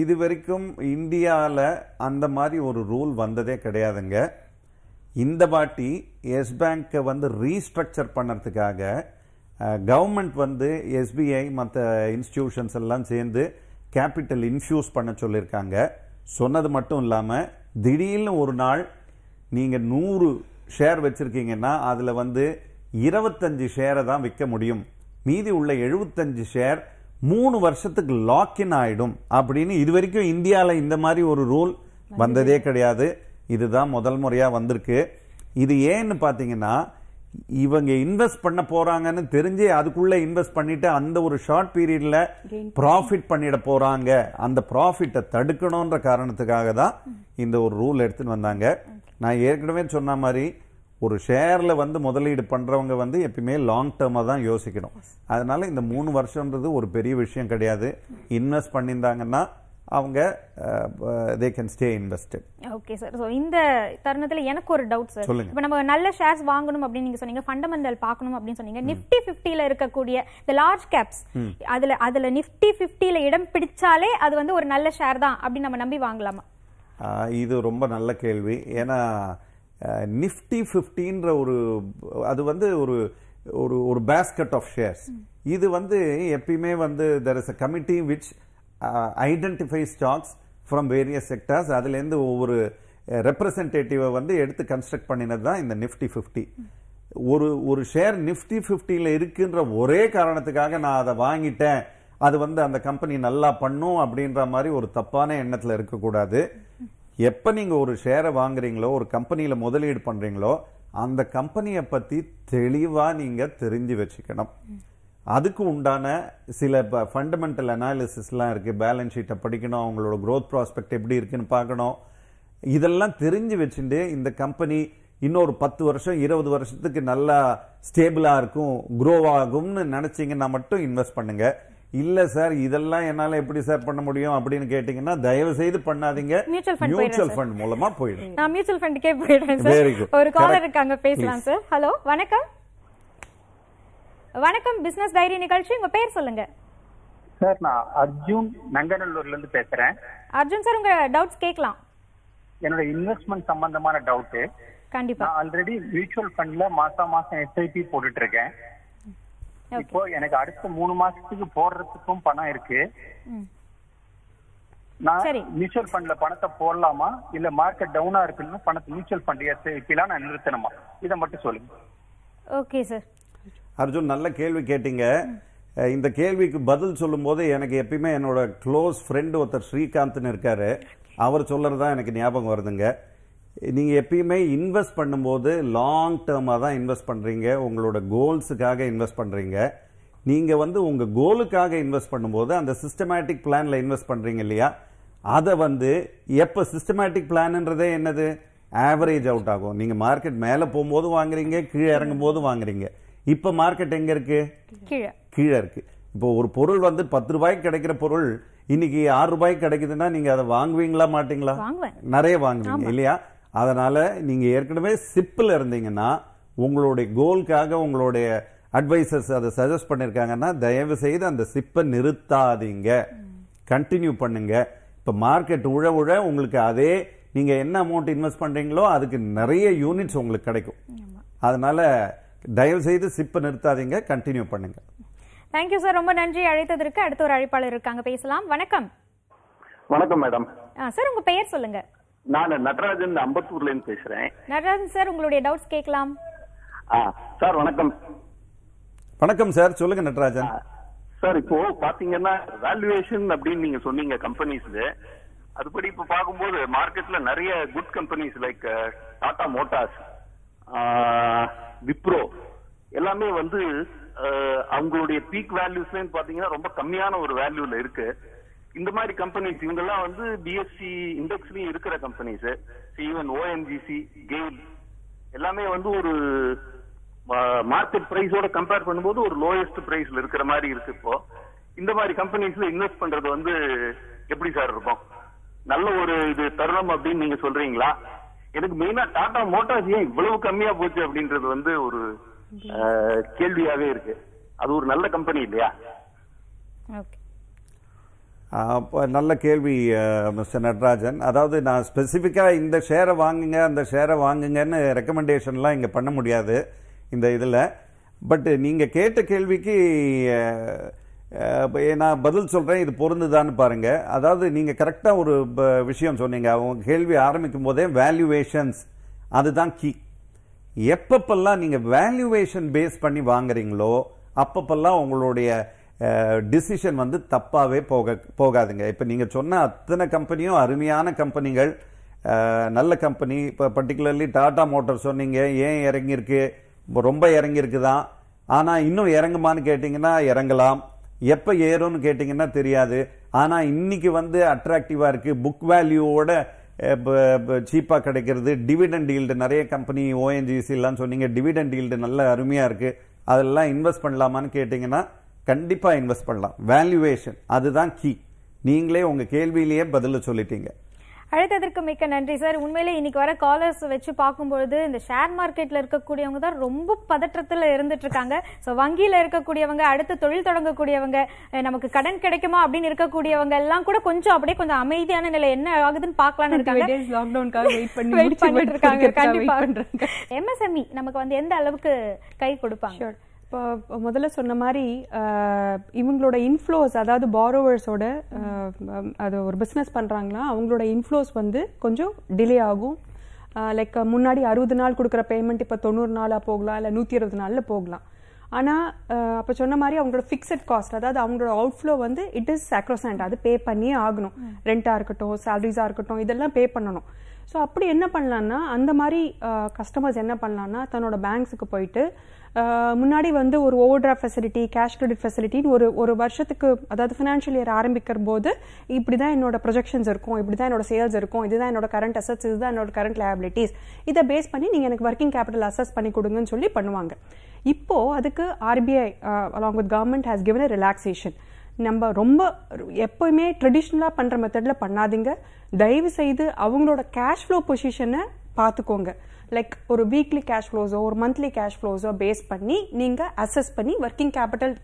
இது வரைக்கும் இந்தியாவில் அந்த மாதிரி ஒரு ரூல் வந்ததே கிடையாதுங்க இந்த வாட்டி எஸ் பேங்க்கை வந்து ரீஸ்ட்ரக்சர் பண்ணுறதுக்காக கவர்மெண்ட் வந்து எஸ்பிஐ மற்ற இன்ஸ்டிடியூஷன்ஸ் எல்லாம் சேர்ந்து கேபிட்டல் இன்ஃபியூஸ் பண்ண சொல்லியிருக்காங்க சொன்னது மட்டும் இல்லாமல் திடீர்னு ஒரு நாள் நீங்கள் நூறு ஷேர் வச்சுருக்கீங்கன்னா அதில் வந்து இருபத்தஞ்சு ஷேரை தான் விற்க முடியும் மீதி உள்ள எழுபத்தஞ்சு ஷேர் மூணு வருஷத்துக்கு லாக்இன் ஆகிடும் அப்படின்னு இது வரைக்கும் இந்தியாவில் இந்த மாதிரி ஒரு ரூல் வந்ததே கிடையாது இதுதான் முதல் முறையாக வந்திருக்கு இது ஏன்னு பார்த்தீங்கன்னா இவங்க இன்வெஸ்ட் பண்ண போறாங்கன்னு தெரிஞ்சு அதுக்குள்ள இன்வெஸ்ட் பண்ணிட்டு அந்த ஒரு ஷார்ட் பீரியட்ல ப்ராஃபிட் பண்ணிட போறாங்க அந்த ப்ராஃபிட்டை தடுக்கணும்ன்ற காரணத்துக்காக தான் இந்த ஒரு ரூல் எடுத்துன்னு வந்தாங்க நான் ஏற்கனவே சொன்ன மாதிரி ஒரு ஷேரில் வந்து முதலீடு பண்ணுறவங்க வந்து எப்பயுமே லாங் டேர்மாக தான் யோசிக்கணும் அதனால இந்த மூணு வருஷன்றது ஒரு பெரிய விஷயம் கிடையாது இன்வெஸ்ட் பண்ணியிருந்தாங்கன்னா அவங்க they can stay invested okay sir so இந்த தருணத்தில் எனக்கு ஒரு டவுட் சார் சொல்லுங்க இப்போ நம்ம நல்ல ஷேர்ஸ் வாங்கணும் அப்படின்னு நீங்கள் சொன்னீங்க ஃபண்டமெண்டல் பார்க்கணும் அப்படின்னு சொன்னீங்க நிஃப்டி ஃபிஃப்டியில் இருக்கக்கூடிய இந்த லார்ஜ் கேப்ஸ் அதில் அதில் நிஃப்டி ஃபிஃப்டியில் இடம் பிடிச்சாலே அது வந்து ஒரு நல்ல ஷேர் தான் அப்படின்னு நம்ம நம்பி வாங்கலாமா இது ரொம்ப நல்ல கேள்வி ஏன்னா நிஃப்டி ஃபிஃப்டின்ற ஒரு அது வந்து ஒரு ஒரு ஒரு பேஸ்கட் ஆஃப் ஷேர்ஸ் இது வந்து எப்பயுமே வந்து there is a committee which identify stocks from various sectors அதுலேருந்து ஒவ்வொரு ரெப்ரசன்டேட்டிவை uh, வந்து எடுத்து கன்ஸ்ட்ரக்ட் பண்ணினது தான் இந்த நிஃப்டி ஃபிஃப்டி ஒரு ஒரு ஷேர் நிஃப்டி ஃபிஃப்டியில் இருக்குன்ற ஒரே காரணத்துக்காக நான் அதை வாங்கிட்டேன் அது வந்து அந்த கம்பெனி நல்லா பண்ணும் அப்படின்ற மாதிரி ஒரு தப்பான எண்ணத்தில் இருக்கக்கூடாது எப்போ நீங்கள் ஒரு ஷேரை வாங்குறீங்களோ ஒரு கம்பெனியில் முதலீடு பண்ணுறீங்களோ அந்த கம்பெனியை பற்றி தெளிவாக நீங்கள் தெரிஞ்சு வச்சுக்கணும் அதுக்கு உண்டான சில இப்போ ஃபண்டமெண்டல் அனாலிசிஸ்லாம் இருக்குது பேலன்ஸ் ஷீட்டை படிக்கணும் அவங்களோட க்ரோத் ப்ராஸ்பெக்ட் எப்படி இருக்குன்னு பார்க்கணும் இதெல்லாம் தெரிஞ்சு வச்சுட்டு இந்த கம்பெனி இன்னொரு பத்து வருஷம் இருபது வருஷத்துக்கு நல்லா ஸ்டேபிளாக இருக்கும் க்ரோ ஆகும்னு நினச்சிங்கன்னா மட்டும் இன்வெஸ்ட் பண்ணுங்கள் இல்ல சார் இதெல்லாம் என்னால எப்படி சார் பண்ண முடியும் அப்படின்னு கேட்டீங்கன்னா தயவு செய்து பண்ணாதீங்க மியூச்சுவல் ஃபண்ட் மூலமா போயிடும் நான் மியூச்சுவல் ஃபண்டுக்கே போயிடுறேன் சார் ஒரு காலர் இருக்காங்க பேசலாம் சார் ஹலோ வணக்கம் வணக்கம் பிசினஸ் டைரி நிகழ்ச்சி உங்க பேர் சொல்லுங்க சார் நான் அர்ஜுன் நங்கநல்லூர்ல இருந்து பேசுறேன் அர்ஜுன் சார் உங்க டவுட்ஸ் கேட்கலாம் என்னோட இன்வெஸ்ட்மெண்ட் சம்பந்தமான டவுட் கண்டிப்பா நான் ஆல்ரெடி மியூச்சுவல் ஃபண்ட்ல மாசா மாசம் எஸ்ஐபி போட்டுட்டு இருக்கேன் இப்போ எனக்கு அடுத்த மூணு மாசத்துக்கு போடுறதுக்கும் பணம் இருக்கு நான் மியூச்சுவல் ஃபண்ட்ல பணத்தை போடலாமா இல்ல மார்க்கெட் டவுனா இருக்குன்னு பணத்தை மியூச்சுவல் ஃபண்ட் எஸ்ஐபிலாம் நான் நிறுத்தணுமா இதை மட்டும் சொல்லுங்க ஓகே சார் அர்ஜுன் நல்ல கேள்வி கேட்டீங்க இந்த கேள்விக்கு பதில் சொல்லும்போது எனக்கு எப்பயுமே என்னோட க்ளோஸ் ஃப்ரெண்டு ஒருத்தர் ஸ்ரீகாந்த்னு இருக்காரு அவர் சொல்கிறது தான் எனக்கு ஞாபகம் வருதுங்க நீங்கள் எப்பயுமே இன்வெஸ்ட் பண்ணும்போது லாங் டேர்மாக தான் இன்வெஸ்ட் பண்ணுறீங்க உங்களோட கோல்ஸுக்காக இன்வெஸ்ட் பண்ணுறீங்க நீங்கள் வந்து உங்கள் கோலுக்காக இன்வெஸ்ட் பண்ணும்போது அந்த சிஸ்டமேட்டிக் பிளானில் இன்வெஸ்ட் பண்ணுறீங்க இல்லையா அதை வந்து எப்போ சிஸ்டமேட்டிக் பிளான்ன்றதே என்னது ஆவரேஜ் அவுட் ஆகும் நீங்கள் மார்க்கெட் மேலே போகும்போது வாங்குறீங்க கீழே இறங்கும் போது வாங்குறீங்க இப்போ மார்க்கெட் எங்கே இருக்குது கீழே கீழே இருக்குது இப்போ ஒரு பொருள் வந்து பத்து ரூபாய்க்கு கிடைக்கிற பொருள் இன்னைக்கு ஆறு ரூபாய்க்கு கிடைக்குதுன்னா நீங்கள் அதை வாங்குவீங்களா மாட்டீங்களா நிறைய வாங்குவீங்க இல்லையா அதனால் நீங்கள் ஏற்கனவே சிப்பில் இருந்தீங்கன்னா உங்களுடைய கோல்காக உங்களுடைய அட்வைசர்ஸ் அதை சஜஸ்ட் பண்ணியிருக்காங்கன்னா தயவு செய்து அந்த சிப்பை நிறுத்தாதீங்க கண்டினியூ பண்ணுங்க இப்போ மார்க்கெட் உழ உழ உங்களுக்கு அதே நீங்கள் என்ன அமௌண்ட் இன்வெஸ்ட் பண்ணுறீங்களோ அதுக்கு நிறைய யூனிட்ஸ் உங்களுக்கு கிடைக்கும் அதனால் தயவு செய்து சிப்பு நிறுத்தாதீங்க கண்டினியூ பண்ணுங்க தேங்க்யூ சார் ரொம்ப நன்றி அழைத்ததற்கு அடுத்த ஒரு அழைப்பாளர் இருக்காங்க பேசலாம் வணக்கம் வணக்கம் மேடம் சார் உங்க பெயர் சொல்லுங்க நான் நடராஜன் அம்பத்தூர்ல இருந்து பேசுறேன் நடராஜன் சார் உங்களுடைய டவுட்ஸ் கேட்கலாம் சார் வணக்கம் வணக்கம் சார் சொல்லுங்க நடராஜன் சார் இப்போ பாத்தீங்கன்னா வேல்யூவேஷன் அப்படின்னு நீங்க சொன்னீங்க கம்பெனிஸ்ல அதுபடி இப்ப பாக்கும்போது மார்க்கெட்ல நிறைய good companies like Tata Motors Wipro எல்லாமே வந்து அவங்களுடைய பீக் வேல்யூஸ்லன்னு பாத்தீங்கன்னா ரொம்ப கம்மியான ஒரு வேல்யூல இருக்கு இந்த மாதிரி கம்பெனிஸ் இவங்கெல்லாம் வந்து பிஎஸ்சி இண்டெக்ஸ்லயும் இருக்கிற கம்பெனிஸ் ஈவன் ஓஎன்ஜிசி கெயில் எல்லாமே வந்து ஒரு மார்க்கெட் பிரைஸோட கம்பேர் பண்ணும்போது ஒரு லோயஸ்ட் பிரைஸ்ல இருக்கிற மாதிரி இருக்கு இப்போ இந்த மாதிரி கம்பெனிஸ்ல இன்வெஸ்ட் பண்றது வந்து எப்படி சார் இருக்கும் நல்ல ஒரு இது தருணம் அப்படின்னு நீங்க சொல்றீங்களா எனக்கு மெயினா டாடா மோட்டார்ஸ் ஏன் இவ்வளவு கம்மியா போச்சு அப்படின்றது வந்து ஒரு கேள்வியாவே இருக்கு அது ஒரு நல்ல கம்பெனி இல்லையா நல்ல கேள்வி மிஸ்டர் நடராஜன் அதாவது நான் ஸ்பெசிஃபிக்காக இந்த ஷேரை வாங்குங்க அந்த ஷேரை வாங்குங்கன்னு ரெக்கமெண்டேஷன்லாம் இங்கே பண்ண முடியாது இந்த இதில் பட் நீங்கள் கேட்ட கேள்விக்கு நான் பதில் சொல்கிறேன் இது பொருந்துதான்னு பாருங்கள் அதாவது நீங்கள் கரெக்டாக ஒரு விஷயம் சொன்னீங்க அவங்க கேள்வி ஆரம்பிக்கும் போதே வேல்யூவேஷன்ஸ் அதுதான் கீ எப்பப்பெல்லாம் நீங்கள் வேல்யூவேஷன் பேஸ் பண்ணி வாங்குறீங்களோ அப்பப்பெல்லாம் உங்களுடைய டிசிஷன் வந்து தப்பாகவே போக போகாதுங்க இப்போ நீங்கள் சொன்ன அத்தனை கம்பெனியும் அருமையான கம்பெனிகள் நல்ல கம்பெனி இப்போ பர்டிகுலர்லி டாடா மோட்டர் சொன்னீங்க ஏன் இறங்கியிருக்கு ரொம்ப இறங்கியிருக்கு தான் ஆனால் இன்னும் இறங்குமான்னு கேட்டிங்கன்னா இறங்கலாம் எப்போ ஏறும்னு கேட்டிங்கன்னா தெரியாது ஆனால் இன்னைக்கு வந்து அட்ராக்டிவாக இருக்குது புக் வேல்யூவோட சீப்பாக கிடைக்கிறது டிவிடெண்ட் ஈல்டு நிறைய கம்பெனி ஓஎன்ஜிசிலாம் சொன்னீங்க டிவிடெண்ட் ஈல்டு நல்ல அருமையாக இருக்குது அதெல்லாம் இன்வெஸ்ட் பண்ணலாமான்னு கேட்டிங்கன்னா கண்டிப்பாக இன்வெஸ்ட் பண்ணலாம் வேல்யூவேஷன் அதுதான் கீ நீங்களே உங்கள் கேள்வியிலேயே பதில் சொல்லிட்டீங்க அழைத்ததற்கு மிக்க நன்றி சார் உண்மையிலே இன்னைக்கு வர காலர்ஸ் வச்சு பார்க்கும்பொழுது இந்த ஷேர் மார்க்கெட்ல இருக்கக்கூடியவங்க தான் ரொம்ப பதற்றத்துல இருந்துட்டு இருக்காங்க ஸோ வங்கியில இருக்கக்கூடியவங்க அடுத்து தொழில் தொடங்கக்கூடியவங்க நமக்கு கடன் கிடைக்குமா அப்படின்னு இருக்கக்கூடியவங்க எல்லாம் கூட கொஞ்சம் அப்படியே கொஞ்சம் அமைதியான நிலை என்ன ஆகுதுன்னு பார்க்கலாம்னு இருக்காங்க எம்எஸ்எம்இ e நமக்கு வந்து எந்த அளவுக்கு கை கொடுப்பாங்க இப்போ முதல்ல சொன்ன மாதிரி இவங்களோட இன்ஃப்ளோஸ் அதாவது பாரோவர்ஸோட அது ஒரு பிஸ்னஸ் பண்ணுறாங்களா அவங்களோட இன்ஃப்ளோஸ் வந்து கொஞ்சம் டிலே ஆகும் லைக் முன்னாடி அறுபது நாள் கொடுக்குற பேமெண்ட் இப்போ தொண்ணூறு நாளாக போகலாம் இல்லை நூற்றி இருபது நாளில் போகலாம் ஆனால் அப்போ சொன்ன மாதிரி அவங்களோட ஃபிக்ஸட் காஸ்ட் அதாவது அவங்களோட அவுட்ஃப்ளோ வந்து இட் இஸ் சாக்ரோசண்ட் அது பே பண்ணியே ஆகணும் ரெண்ட்டாக இருக்கட்டும் சேலரிஸாக இருக்கட்டும் இதெல்லாம் பே பண்ணணும் ஸோ அப்படி என்ன பண்ணலான்னா அந்த மாதிரி கஸ்டமர்ஸ் என்ன பண்ணலான்னா தன்னோட பேங்க்ஸுக்கு போயிட்டு முன்னாடி வந்து ஒரு ஓவர் ஃபெசிலிட்டி கேஷ் கிரெடிட் ஃபெசிலிட்டின்னு ஒரு ஒரு வருஷத்துக்கு அதாவது ஃபினான்ஷியல் இயர் ஆரம்பிக்கிற போது இப்படி தான் என்னோட ப்ரொஜெக்ஷன்ஸ் இருக்கும் இப்படி தான் என்னோட சேல்ஸ் இருக்கும் இதுதான் என்னோட கரண்ட் அசட்ஸ் இதுதான் என்னோட கரண்ட் லயபிலிட்டிஸ் இதை பேஸ் பண்ணி நீங்கள் எனக்கு ஒர்க்கிங் கேபிட்டல் அசஸ் பண்ணி கொடுங்கன்னு சொல்லி பண்ணுவாங்க இப்போது அதுக்கு RBI along with government has given a relaxation நம்ம ரொம்ப எப்போயுமே ட்ரெடிஷ்னலாக பண்ணுற மெத்தடில் பண்ணாதீங்க தயவு செய்து அவங்களோட கேஷ் ஃப்ளோ பொசிஷனை பார்த்துக்கோங்க லைக் ஒரு வீக்லி கேஷ் ஃப்ளோஸோ ஒரு மந்த்லி கேஷ் ஃப்ளோஸோ பேஸ் பண்ணி நீங்கள் அசஸ் பண்ணி ஒர்க்கிங் கேபிட்டல்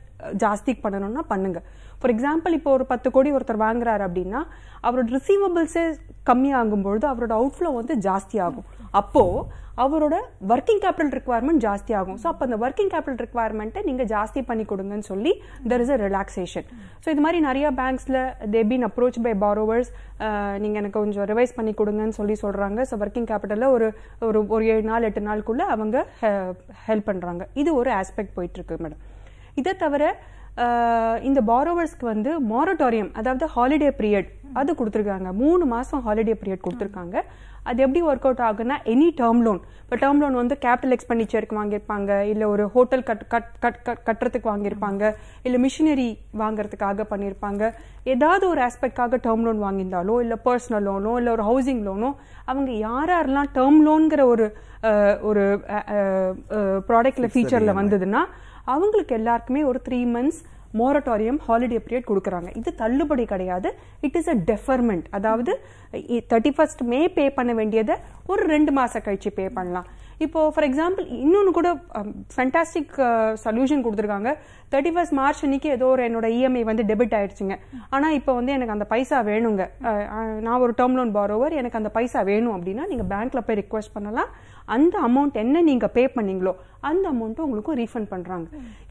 ஜாஸ்தி பண்ணணும்னா பண்ணுங்க ஃபார் எக்ஸாம்பிள் இப்போ ஒரு பத்து கோடி ஒருத்தர் வாங்குறாரு அப்படின்னா அவரோட ரிசீவபிள்ஸே கம்மியாகும்பொழுது அவரோட அவுட்ஃப்ளோ வந்து ஜாஸ்தி ஆகும் அப்போது அவரோட ஒர்க்கிங் கேபிட்டல் ரிக்குவயர்மெண்ட் ஜாஸ்தி ஆகும் ஸோ அப்போ அந்த ஒர்க்கிங் கேபிட்டல் ரிக்குவயர்மெண்ட்டை நீங்கள் ஜாஸ்தி பண்ணி கொடுங்கன்னு சொல்லி there is a relaxation so இது மாதிரி நிறையா பேங்க்ஸில் they been approach by borrowers நீங்கள் எனக்கு கொஞ்சம் ரிவைஸ் பண்ணி கொடுங்கன்னு சொல்லி சொல்கிறாங்க ஸோ ஒர்க்கிங் கேபிட்டலில் ஒரு ஒரு ஒரு ஏழு நாள் எட்டு நாளுக்குள்ளே அவங்க ஹெல்ப் பண்ணுறாங்க இது ஒரு ஆஸ்பெக்ட் போயிட்டுருக்கு மேடம் இதை தவிர இந்த பாரோவர்ஸ்க்கு வந்து மாரட்டோரியம் அதாவது ஹாலிடே பீரியட் அது கொடுத்துருக்காங்க மூணு மாதம் ஹாலிடே பீரியட் கொடுத்துருக்காங்க அது எப்படி ஒர்க் அவுட் ஆகுன்னா எனி டேர்ம் லோன் இப்போ டேர்ம் லோன் வந்து கேபிட்டல் எக்ஸ்பெண்டிச்சருக்கு வாங்கியிருப்பாங்க இல்லை ஒரு ஹோட்டல் கட் கட் கட் கட்டுறதுக்கு வாங்கியிருப்பாங்க இல்லை மிஷினரி வாங்குறதுக்காக பண்ணியிருப்பாங்க ஏதாவது ஒரு ஆஸ்பெக்டாக டேர்ம் லோன் வாங்கியிருந்தாலோ இல்லை பர்சனல் லோனோ இல்லை ஒரு ஹவுசிங் லோனோ அவங்க யார் யாரெல்லாம் டேர்ம் லோனுங்கிற ஒரு ஒரு ப்ராடக்டில் ஃபீச்சரில் வந்ததுன்னா அவங்களுக்கு எல்லாருக்குமே ஒரு three months moratorium holiday period கொடுக்குறாங்க இது தள்ளுபடி கிடையாது இட் இஸ் அ டெஃபர்மெண்ட் அதாவது தேர்ட்டி ஃபர்ஸ்ட் மே பே பண்ண வேண்டியதை ஒரு ரெண்டு மாதம் கழித்து பே பண்ணலாம் இப்போது ஃபார் எக்ஸாம்பிள் இன்னொன்று கூட ஃபண்டாஸ்டிக் சொல்யூஷன் கொடுத்துருக்காங்க தேர்ட்டி ஃபர்ஸ்ட் மார்ச் அன்னைக்கு ஏதோ ஒரு என்னோட இஎம்ஐ e வந்து டெபிட் ஆயிடுச்சுங்க ஆனால் இப்போ வந்து எனக்கு அந்த பைசா வேணுங்க நான் ஒரு டேர்ம் லோன் பாரோவர் எனக்கு அந்த பைசா வேணும் அப்படின்னா நீங்கள் பேங்க்கில் போய் ரிக்வஸ்ட் பண்ணலாம் அந்த அமௌண்ட் என்ன நீங்கள் பே பண்ணீங்களோ அந்த அமௌண்ட்டை உங்களுக்கும் ரீஃபண்ட் பண்ணுறாங்க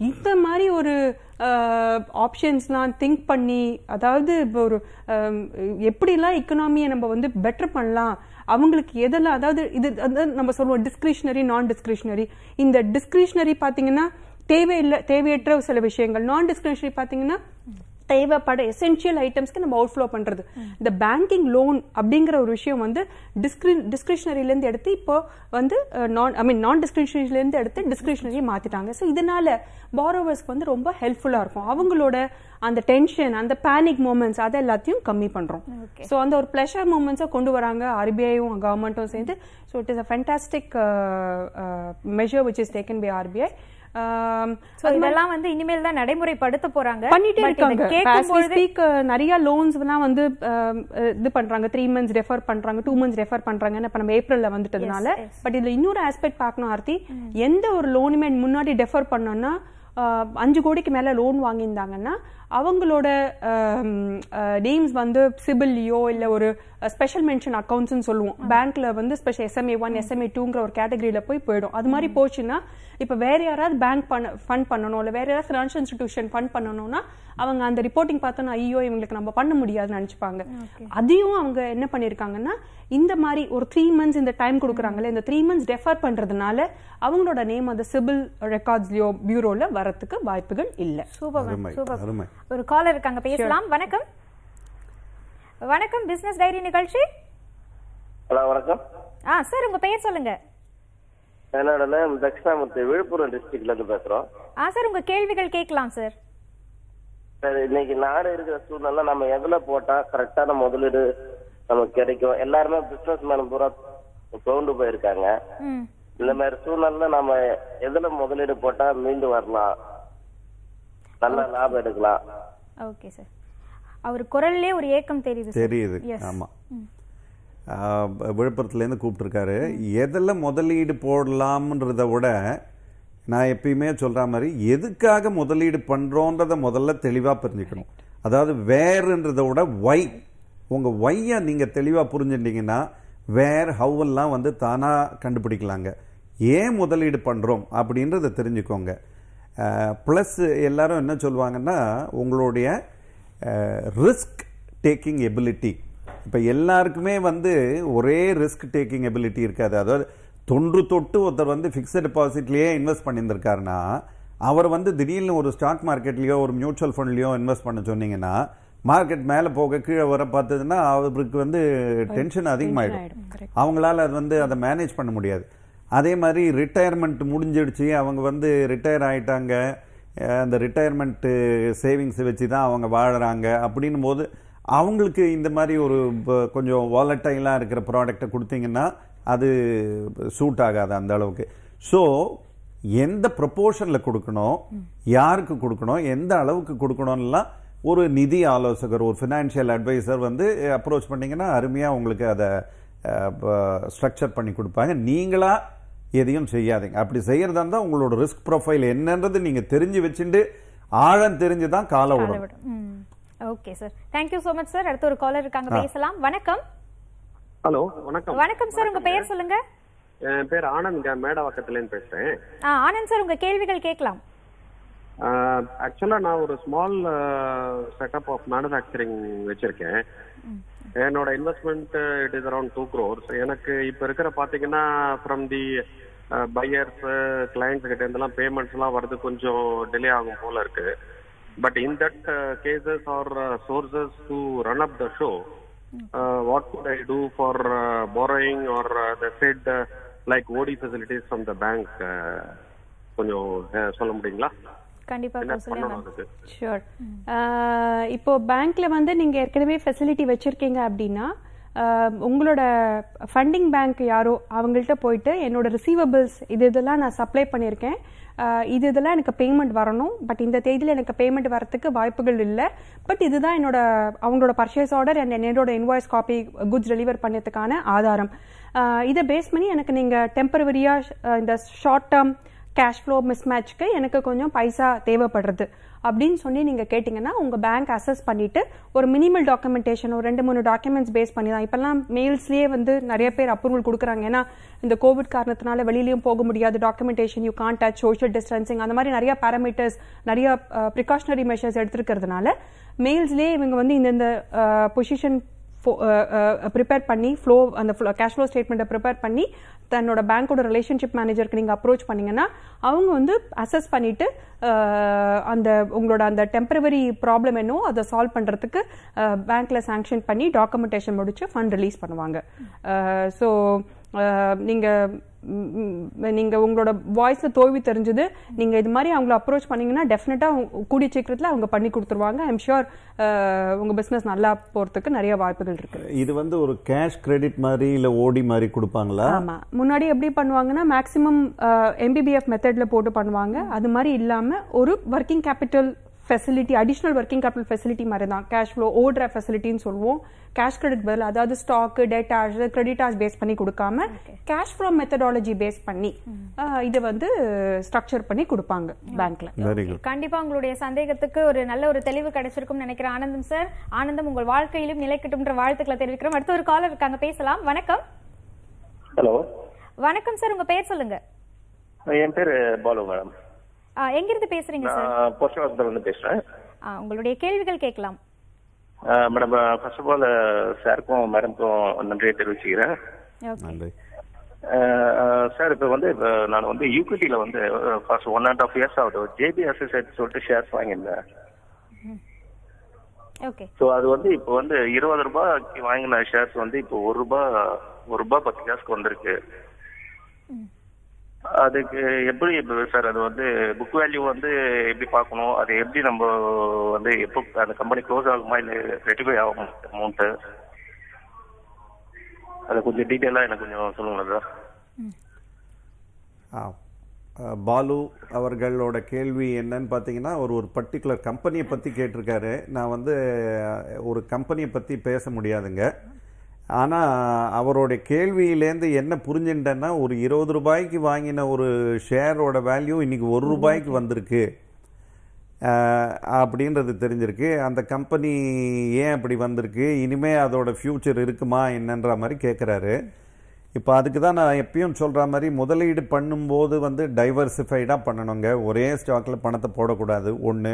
இந்த மாதிரி ஒரு ஆப்ஷன்ஸ்லாம் திங்க் பண்ணி அதாவது இப்போ ஒரு எப்படிலாம் இக்கனாமியை நம்ம வந்து பெட்டர் பண்ணலாம் அவங்களுக்கு எதெல்லாம் அதாவது இது நம்ம சொல்லுவோம் டிஸ்கிரிஷ்னரி நான் டிஸ்கிரிஷனரி இந்த டிஸ்கிரிஷ்னரி பார்த்தீங்கன்னா தேவையில்லை தேவையற்ற சில விஷயங்கள் நான் டிஸ்கிரிஷனரி பார்த்தீங்கன்னா தேவைப்பட எசென்ஷியல் ஐட்டம்ஸ்க்கு நம்ம அவுட் ஃப்ளோ பண்ணுறது இந்த பேங்கிங் லோன் அப்படிங்கிற ஒரு விஷயம் வந்து டிஸ்கிரி டிஸ்கிரிஷனரியிலேருந்து எடுத்து இப்போ வந்து நான் ஐ மீன் நான் டிஸ்கிரிஷனரியிலேருந்து எடுத்து டிஸ்கிரிஷனரியை மாற்றிட்டாங்க ஸோ இதனால பாரோவர்ஸ்க்கு வந்து ரொம்ப ஹெல்ப்ஃபுல்லாக இருக்கும் அவங்களோட அந்த டென்ஷன் அந்த பேனிக் மூமெண்ட்ஸ் அதை எல்லாத்தையும் கம்மி பண்ணுறோம் ஸோ அந்த ஒரு ப்ளஷர் மூமெண்ட்ஸை கொண்டு வராங்க ஆர்பிஐயும் கவர்மெண்ட்டும் சேர்ந்து so it is a fantastic measure which is taken by RBI இதெல்லாம் வந்து இனிமேல் தான் நடைமுறைப்படுத்த போறாங்க பண்ணிட்டே இருக்காங்க நிறைய லோன்ஸ் எல்லாம் வந்து இது பண்றாங்க த்ரீ மந்த்ஸ் ரெஃபர் பண்றாங்க டூ மந்த்ஸ் ரெஃபர் பண்றாங்கன்னு இப்ப நம்ம ஏப்ரல்ல வந்துட்டதுனால பட் இதுல இன்னொரு ஆஸ்பெக்ட் பார்க்கணும் ஆர்த்தி எந்த ஒரு லோனுமே முன்னாடி டெஃபர் பண்ணோம்னா அஞ்சு கோடிக்கு மேல லோன் வாங்கியிருந்தாங்கன்னா அவங்களோட நேம்ஸ் வந்து சிபில்லையோ இல்லை ஒரு ஸ்பெஷல் மென்ஷன் அக்கௌண்ட்ஸ்னு சொல்லுவோம் பேங்க்ல வந்து ஸ்பெஷல் எஸ்எம்ஏ ஒன் எஸ்எம்ஏ டூங்கிற ஒரு கேட்டகரியில் போய் போயிடும் அது மாதிரி போச்சுன்னா இப்போ வேற யாராவது பேங்க் பண்ண ஃபண்ட் பண்ணணும் இல்லை வேற யாராவது ஃபினான்ஷியல் இன்ஸ்டிடியூஷன் ஃபண்ட் பண்ணணும்னா அவங்க அந்த ரிப்போர்ட்டிங் பார்த்தோன்னா ஐயோ இவங்களுக்கு நம்ம பண்ண முடியாதுன்னு நினச்சிப்பாங்க அதையும் அவங்க என்ன பண்ணியிருக்காங்கன்னா இந்த மாதிரி ஒரு த்ரீ மந்த்ஸ் இந்த டைம் கொடுக்குறாங்களே இந்த த்ரீ மந்த்ஸ் டெஃபர் பண்ணுறதுனால அவங்களோட நேம் அந்த சிபில் ரெக்கார்ட்ஸ்லயோ பியூரோவில் வரத்துக்கு வாய்ப்புகள் இல்லை சூப்பர் சூப்பர் ஒரு காலர் இருக்காங்க பேசலாம் வணக்கம் வணக்கம் பிசினஸ் டைரி நிகழ்ச்சி ஹலோ வணக்கம் ஆ சார் உங்க பெயர் சொல்லுங்க என்னோட நேம் தட்சிணாமூர்த்தி விழுப்புரம் டிஸ்ட்ரிக்ட்ல இருந்து பேசுறோம் ஆ சார் உங்க கேள்விகள் கேட்கலாம் சார் சார் இன்னைக்கு நாடு இருக்கிற சூழ்நிலை நம்ம எதுல போட்டா கரெக்டான முதலீடு நமக்கு கிடைக்கும் எல்லாருமே பிசினஸ் மேன் பூரா தோண்டு போயிருக்காங்க இந்த மாதிரி சூழ்நிலை நாம எதுல முதலீடு போட்டா மீண்டு வரலாம் நல்ல லாபம் எடுக்கலாம் ஓகே சார் அவர் குரல்லே ஒரு ஏக்கம் தெரியுது தெரியுது விழுப்புரத்துலேருந்து கூப்பிட்டுருக்காரு எதில் முதலீடு போடலாம்ன்றத விட நான் எப்பயுமே சொல்கிற மாதிரி எதுக்காக முதலீடு பண்ணுறோன்றத முதல்ல தெளிவாக புரிஞ்சுக்கணும் அதாவது வேறுன்றதை விட ஒய் உங்கள் ஒய்யை நீங்கள் தெளிவாக புரிஞ்சுட்டீங்கன்னா வேர் ஹவ்வெல்லாம் வந்து தானாக கண்டுபிடிக்கலாங்க ஏன் முதலீடு பண்ணுறோம் அப்படின்றத தெரிஞ்சுக்கோங்க ப்ளஸ் எல்லோரும் என்ன சொல்லுவாங்கன்னா உங்களுடைய ரிஸ்க் டேக்கிங் எபிலிட்டி இப்போ எல்லாருக்குமே வந்து ஒரே ரிஸ்க் டேக்கிங் எபிலிட்டி இருக்காது அதாவது தொன்று தொட்டு ஒருத்தர் வந்து ஃபிக்ஸட் டெபாசிட்லேயே இன்வெஸ்ட் பண்ணியிருந்திருக்காருன்னா அவர் வந்து திடீர்னு ஒரு ஸ்டாக் மார்க்கெட்லேயோ ஒரு மியூச்சுவல் ஃபண்ட்லேயோ இன்வெஸ்ட் பண்ண சொன்னீங்கன்னா மார்க்கெட் மேலே போக கீழே வர பார்த்ததுன்னா அவருக்கு வந்து டென்ஷன் அதிகமாகிடும் அவங்களால அது வந்து அதை மேனேஜ் பண்ண முடியாது அதே மாதிரி ரிட்டையர்மெண்ட் முடிஞ்சிடுச்சு அவங்க வந்து ரிட்டையர் ஆகிட்டாங்க அந்த ரிட்டையர்மெண்ட்டு சேவிங்ஸ் வச்சு தான் அவங்க வாழறாங்க அப்படின்னும் போது அவங்களுக்கு இந்த மாதிரி ஒரு கொஞ்சம் வாலட்டைலாம் இருக்கிற ப்ராடக்டை கொடுத்தீங்கன்னா அது சூட் ஆகாது அந்த அளவுக்கு ஸோ எந்த ப்ரொப்போர்ஷனில் கொடுக்கணும் யாருக்கு கொடுக்கணும் எந்த அளவுக்கு கொடுக்கணும்லாம் ஒரு நிதி ஆலோசகர் ஒரு ஃபினான்ஷியல் அட்வைசர் வந்து அப்ரோச் பண்ணிங்கன்னா அருமையாக உங்களுக்கு அதை ஸ்ட்ரக்சர் பண்ணி கொடுப்பாங்க நீங்களாக எதையும் செய்யாதீங்க அப்படி செய்யறதா இருந்தால் உங்களோட ரிஸ்க் ப்ரொஃபைல் என்னன்றது நீங்கள் தெரிஞ்சு வச்சுட்டு ஆழம் தெரிஞ்சு தான் காலை okay sir thank you so much sir அடுத்து ஒரு காலர் இருக்காங்க பேசலாம் வணக்கம் ஹலோ வணக்கம் வணக்கம் சார் உங்க பெயர் சொல்லுங்க என் பேர் ஆனந்த் இருந்து பேசுறேன் ஆனந்த் சார் உங்க கேள்விகள் கேட்கலாம் ஆக்சுவலா நான் ஒரு ஸ்மால் செட்டப் ஆஃப் மேனுஃபேக்சரிங் வச்சிருக்கேன் என்னோட investment it is around two crores எனக்கு இப்ப இருக்கிற பாத்தீங்கன்னா ஃப்ரம் தி பையர்ஸ் கிளைண்ட்ஸ் கிட்ட இருந்தெல்லாம் பேமெண்ட்ஸ் எல்லாம் வர்றது கொஞ்சம் டிலே ஆகும் போல இருக்கு but in that cases are sources to run up the show what could I do for borrowing or the set like OD facilities from the bank கொஞ்சம் சொல்ல முடியுங்களா கண்டிப்பாக ஷூர் இப்போ பேங்க்ல வந்து நீங்க ஏற்கனவே ஃபெசிலிட்டி வச்சிருக்கீங்க அப்படின்னா உங்களோட ஃபண்டிங் பேங்க் யாரோ அவங்கள்ட்ட போயிட்டு என்னோட ரிசீவபிள்ஸ் இது இதெல்லாம் நான் சப்ளை பண்ணியிருக்கேன் இது இதெல்லாம் எனக்கு பேமெண்ட் வரணும் பட் இந்த தேதியில் எனக்கு பேமெண்ட் வரத்துக்கு வாய்ப்புகள் இல்லை பட் இதுதான் என்னோட அவங்களோட பர்ச்சேஸ் ஆர்டர் அண்ட் என்னோட இன்வாய்ஸ் காப்பி குட்ஸ் டெலிவர் பண்ணதுக்கான ஆதாரம் இதை பேஸ் பண்ணி எனக்கு நீங்கள் டெம்பரவரியாக இந்த ஷார்ட் டேர்ம் கேஷ் ஃப்ளோ மிஸ்மேட்ச்க்கு எனக்கு கொஞ்சம் பைசா தேவைப்படுறது அப்படின்னு சொல்லி நீங்கள் கேட்டிங்கன்னா உங்கள் பேங்க் அசஸ் பண்ணிவிட்டு ஒரு மினிமல் டாக்குமெண்டேஷன் ஒரு ரெண்டு மூணு டாக்குமெண்ட்ஸ் பேஸ் பண்ணி தான் இப்போல்லாம் மெயில்ஸ்லேயே வந்து நிறைய பேர் அப்ரூவல் கொடுக்குறாங்க ஏன்னா இந்த கோவிட் காரணத்தினால வெளியிலையும் போக முடியாது documentation you can't touch social distancing அந்த மாதிரி நிறைய பேரமீட்டர்ஸ் நிறைய ப்ரிகாஷனரி மெஷர்ஸ் எடுத்துருக்கிறதுனால மெயில்ஸ்லேயே இவங்க வந்து இந்தந்த பொசிஷன் ப்ரிப்பேர் uh, uh, பண்ணி ஃப்ளோ அந்த கேஷ் ஃப்ளோ ஸ்டேட்மெண்ட்டை ப்ரிப்பேர் பண்ணி தன்னோட பேங்க்கோட ரிலேஷன்ஷிப் மேனேஜருக்கு நீங்கள் அப்ரோச் பண்ணிங்கன்னா அவங்க வந்து அசஸ் பண்ணிவிட்டு uh, அந்த உங்களோட அந்த டெம்பரவரி ப்ராப்ளம் என்னோ அதை சால்வ் பண்ணுறதுக்கு பேங்க்கில் சேங்ஷன் பண்ணி டாக்குமெண்டேஷன் முடித்து ஃபண்ட் ரிலீஸ் பண்ணுவாங்க ஸோ நீங்கள் நீங்கள் உங்களோட வாய்ஸில் தோல்வி தெரிஞ்சது நீங்கள் இது மாதிரி அவங்கள அப்ரோச் பண்ணிங்கன்னா டெஃபினட்டாக கூடிய சீக்கிரத்தில் அவங்க பண்ணி கொடுத்துருவாங்க ஐம் ஷுர் உங்கள் பிஸ்னஸ் நல்லா போகிறதுக்கு நிறைய வாய்ப்புகள் இருக்குது இது வந்து ஒரு கேஷ் கிரெடிட் மாதிரி இல்லை ஓடி மாதிரி கொடுப்பாங்களா ஆமாம் முன்னாடி எப்படி பண்ணுவாங்கன்னா மேக்ஸிமம் எம்பிபிஎஃப் மெத்தடில் போட்டு பண்ணுவாங்க அது மாதிரி இல்லாமல் ஒரு working capital facility additional working capital facility மாதிரி தான் கேஷ் ஃப்ளோ ஓடுற ஃபெசிலிட்டின்னு சொல்லுவோம் கேஷ் கிரெடிட் பதில் அதாவது ஸ்டாக்கு டேட்டாஸ் கிரெடிட்டாஸ் பேஸ் பண்ணி கொடுக்காம கேஷ் ஃப்ளோ மெத்தடாலஜி பேஸ் பண்ணி இதை வந்து ஸ்ட்ரக்சர் பண்ணி கொடுப்பாங்க பேங்க்ல கண்டிப்பா உங்களுடைய சந்தேகத்துக்கு ஒரு நல்ல ஒரு தெளிவு கிடைச்சிருக்கும் நினைக்கிறேன் ஆனந்தம் சார் ஆனந்தம் உங்கள் வாழ்க்கையிலும் நிலைக்கட்டும்ன்ற வாழ்த்துக்களை தெரிவிக்கிறோம் அடுத்த ஒரு காலர் இருக்காங்க பேசலாம் வணக்கம் ஹலோ வணக்கம் சார் உங்க பேர் சொல்லுங்க என் பேர் பாலு மேடம் எங்க இருந்து பேசுறீங்க சார் போஸ்ட் ஹாஸ்பிட்டல் இருந்து பேசுறேன் உங்களுடைய கேள்விகள் கேட்கலாம் மேடம் ஃபர்ஸ்ட் ஆஃப் ஆல் சாருக்கும் மேடம்க்கும் நன்றியை தெரிவிச்சுக்கிறேன் நன்றி சார் இப்போ வந்து இப்போ நான் வந்து யூகிடியில் வந்து first one and half years ஆகுது ஜேபி அசோசியேட் சொல்லிட்டு ஷேர்ஸ் வாங்கியிருந்தேன் ஸோ அது வந்து இப்போ வந்து இருபது ரூபாய்க்கு வாங்கின ஷேர்ஸ் வந்து இப்போ ஒரு ரூபா ஒரு ரூபாய் பத்து காசுக்கு வந்திருக்கு அதுக்கு எப்படி சார் அது வந்து புக் வேல்யூ வந்து எப்படி பார்க்கணும் அது எப்படி நம்ம வந்து எப்போ அந்த கம்பெனி க்ளோஸ் ஆகுமா இல்லை ரெட்டிஃபை ஆகும் அமௌண்ட்டு அதை கொஞ்சம் டீட்டெயிலாக எனக்கு கொஞ்சம் சொல்லுங்களேன் சார் ஆ பாலு அவர்களோட கேள்வி என்னன்னு பார்த்தீங்கன்னா ஒரு ஒரு பர்டிகுலர் கம்பெனியை பற்றி கேட்டிருக்காரு நான் வந்து ஒரு கம்பெனியை பற்றி பேச முடியாதுங்க ஆனால் அவருடைய கேள்வியிலேருந்து என்ன புரிஞ்சுட்டேன்னா ஒரு இருபது ரூபாய்க்கு வாங்கின ஒரு ஷேரோட வேல்யூ இன்றைக்கி ஒரு ரூபாய்க்கு வந்திருக்கு அப்படின்றது தெரிஞ்சிருக்கு அந்த கம்பெனி ஏன் அப்படி வந்திருக்கு இனிமேல் அதோடய ஃப்யூச்சர் இருக்குமா என்னன்ற மாதிரி கேட்குறாரு இப்போ அதுக்கு தான் நான் எப்பயும் சொல்கிற மாதிரி முதலீடு பண்ணும்போது வந்து டைவர்சிஃபைடாக பண்ணணுங்க ஒரே ஸ்டாக்கில் பணத்தை போடக்கூடாது ஒன்று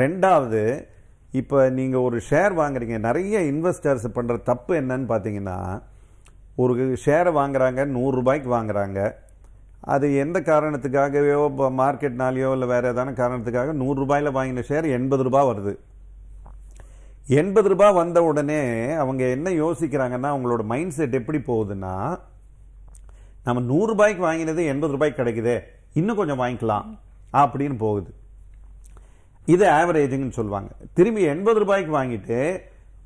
ரெண்டாவது இப்போ நீங்கள் ஒரு ஷேர் வாங்குறீங்க நிறைய இன்வெஸ்டர்ஸ் பண்ணுற தப்பு என்னன்னு பார்த்தீங்கன்னா ஒரு ஷேரை வாங்குறாங்க நூறுரூபாய்க்கு வாங்குறாங்க அது எந்த காரணத்துக்காகவே இப்போ மார்க்கெட்னாலேயோ இல்லை வேறு ஏதான காரணத்துக்காக நூறுரூபாயில் வாங்கின ஷேர் எண்பது ரூபா வருது எண்பது ரூபா வந்த உடனே அவங்க என்ன யோசிக்கிறாங்கன்னா அவங்களோட மைண்ட் செட் எப்படி போகுதுன்னா நம்ம நூறுரூபாய்க்கு வாங்கினது எண்பது ரூபாய்க்கு கிடைக்குதே இன்னும் கொஞ்சம் வாங்கிக்கலாம் அப்படின்னு போகுது இது ஆவரேஜிங்னு சொல்லுவாங்க திரும்பி எண்பது ரூபாய்க்கு வாங்கிட்டு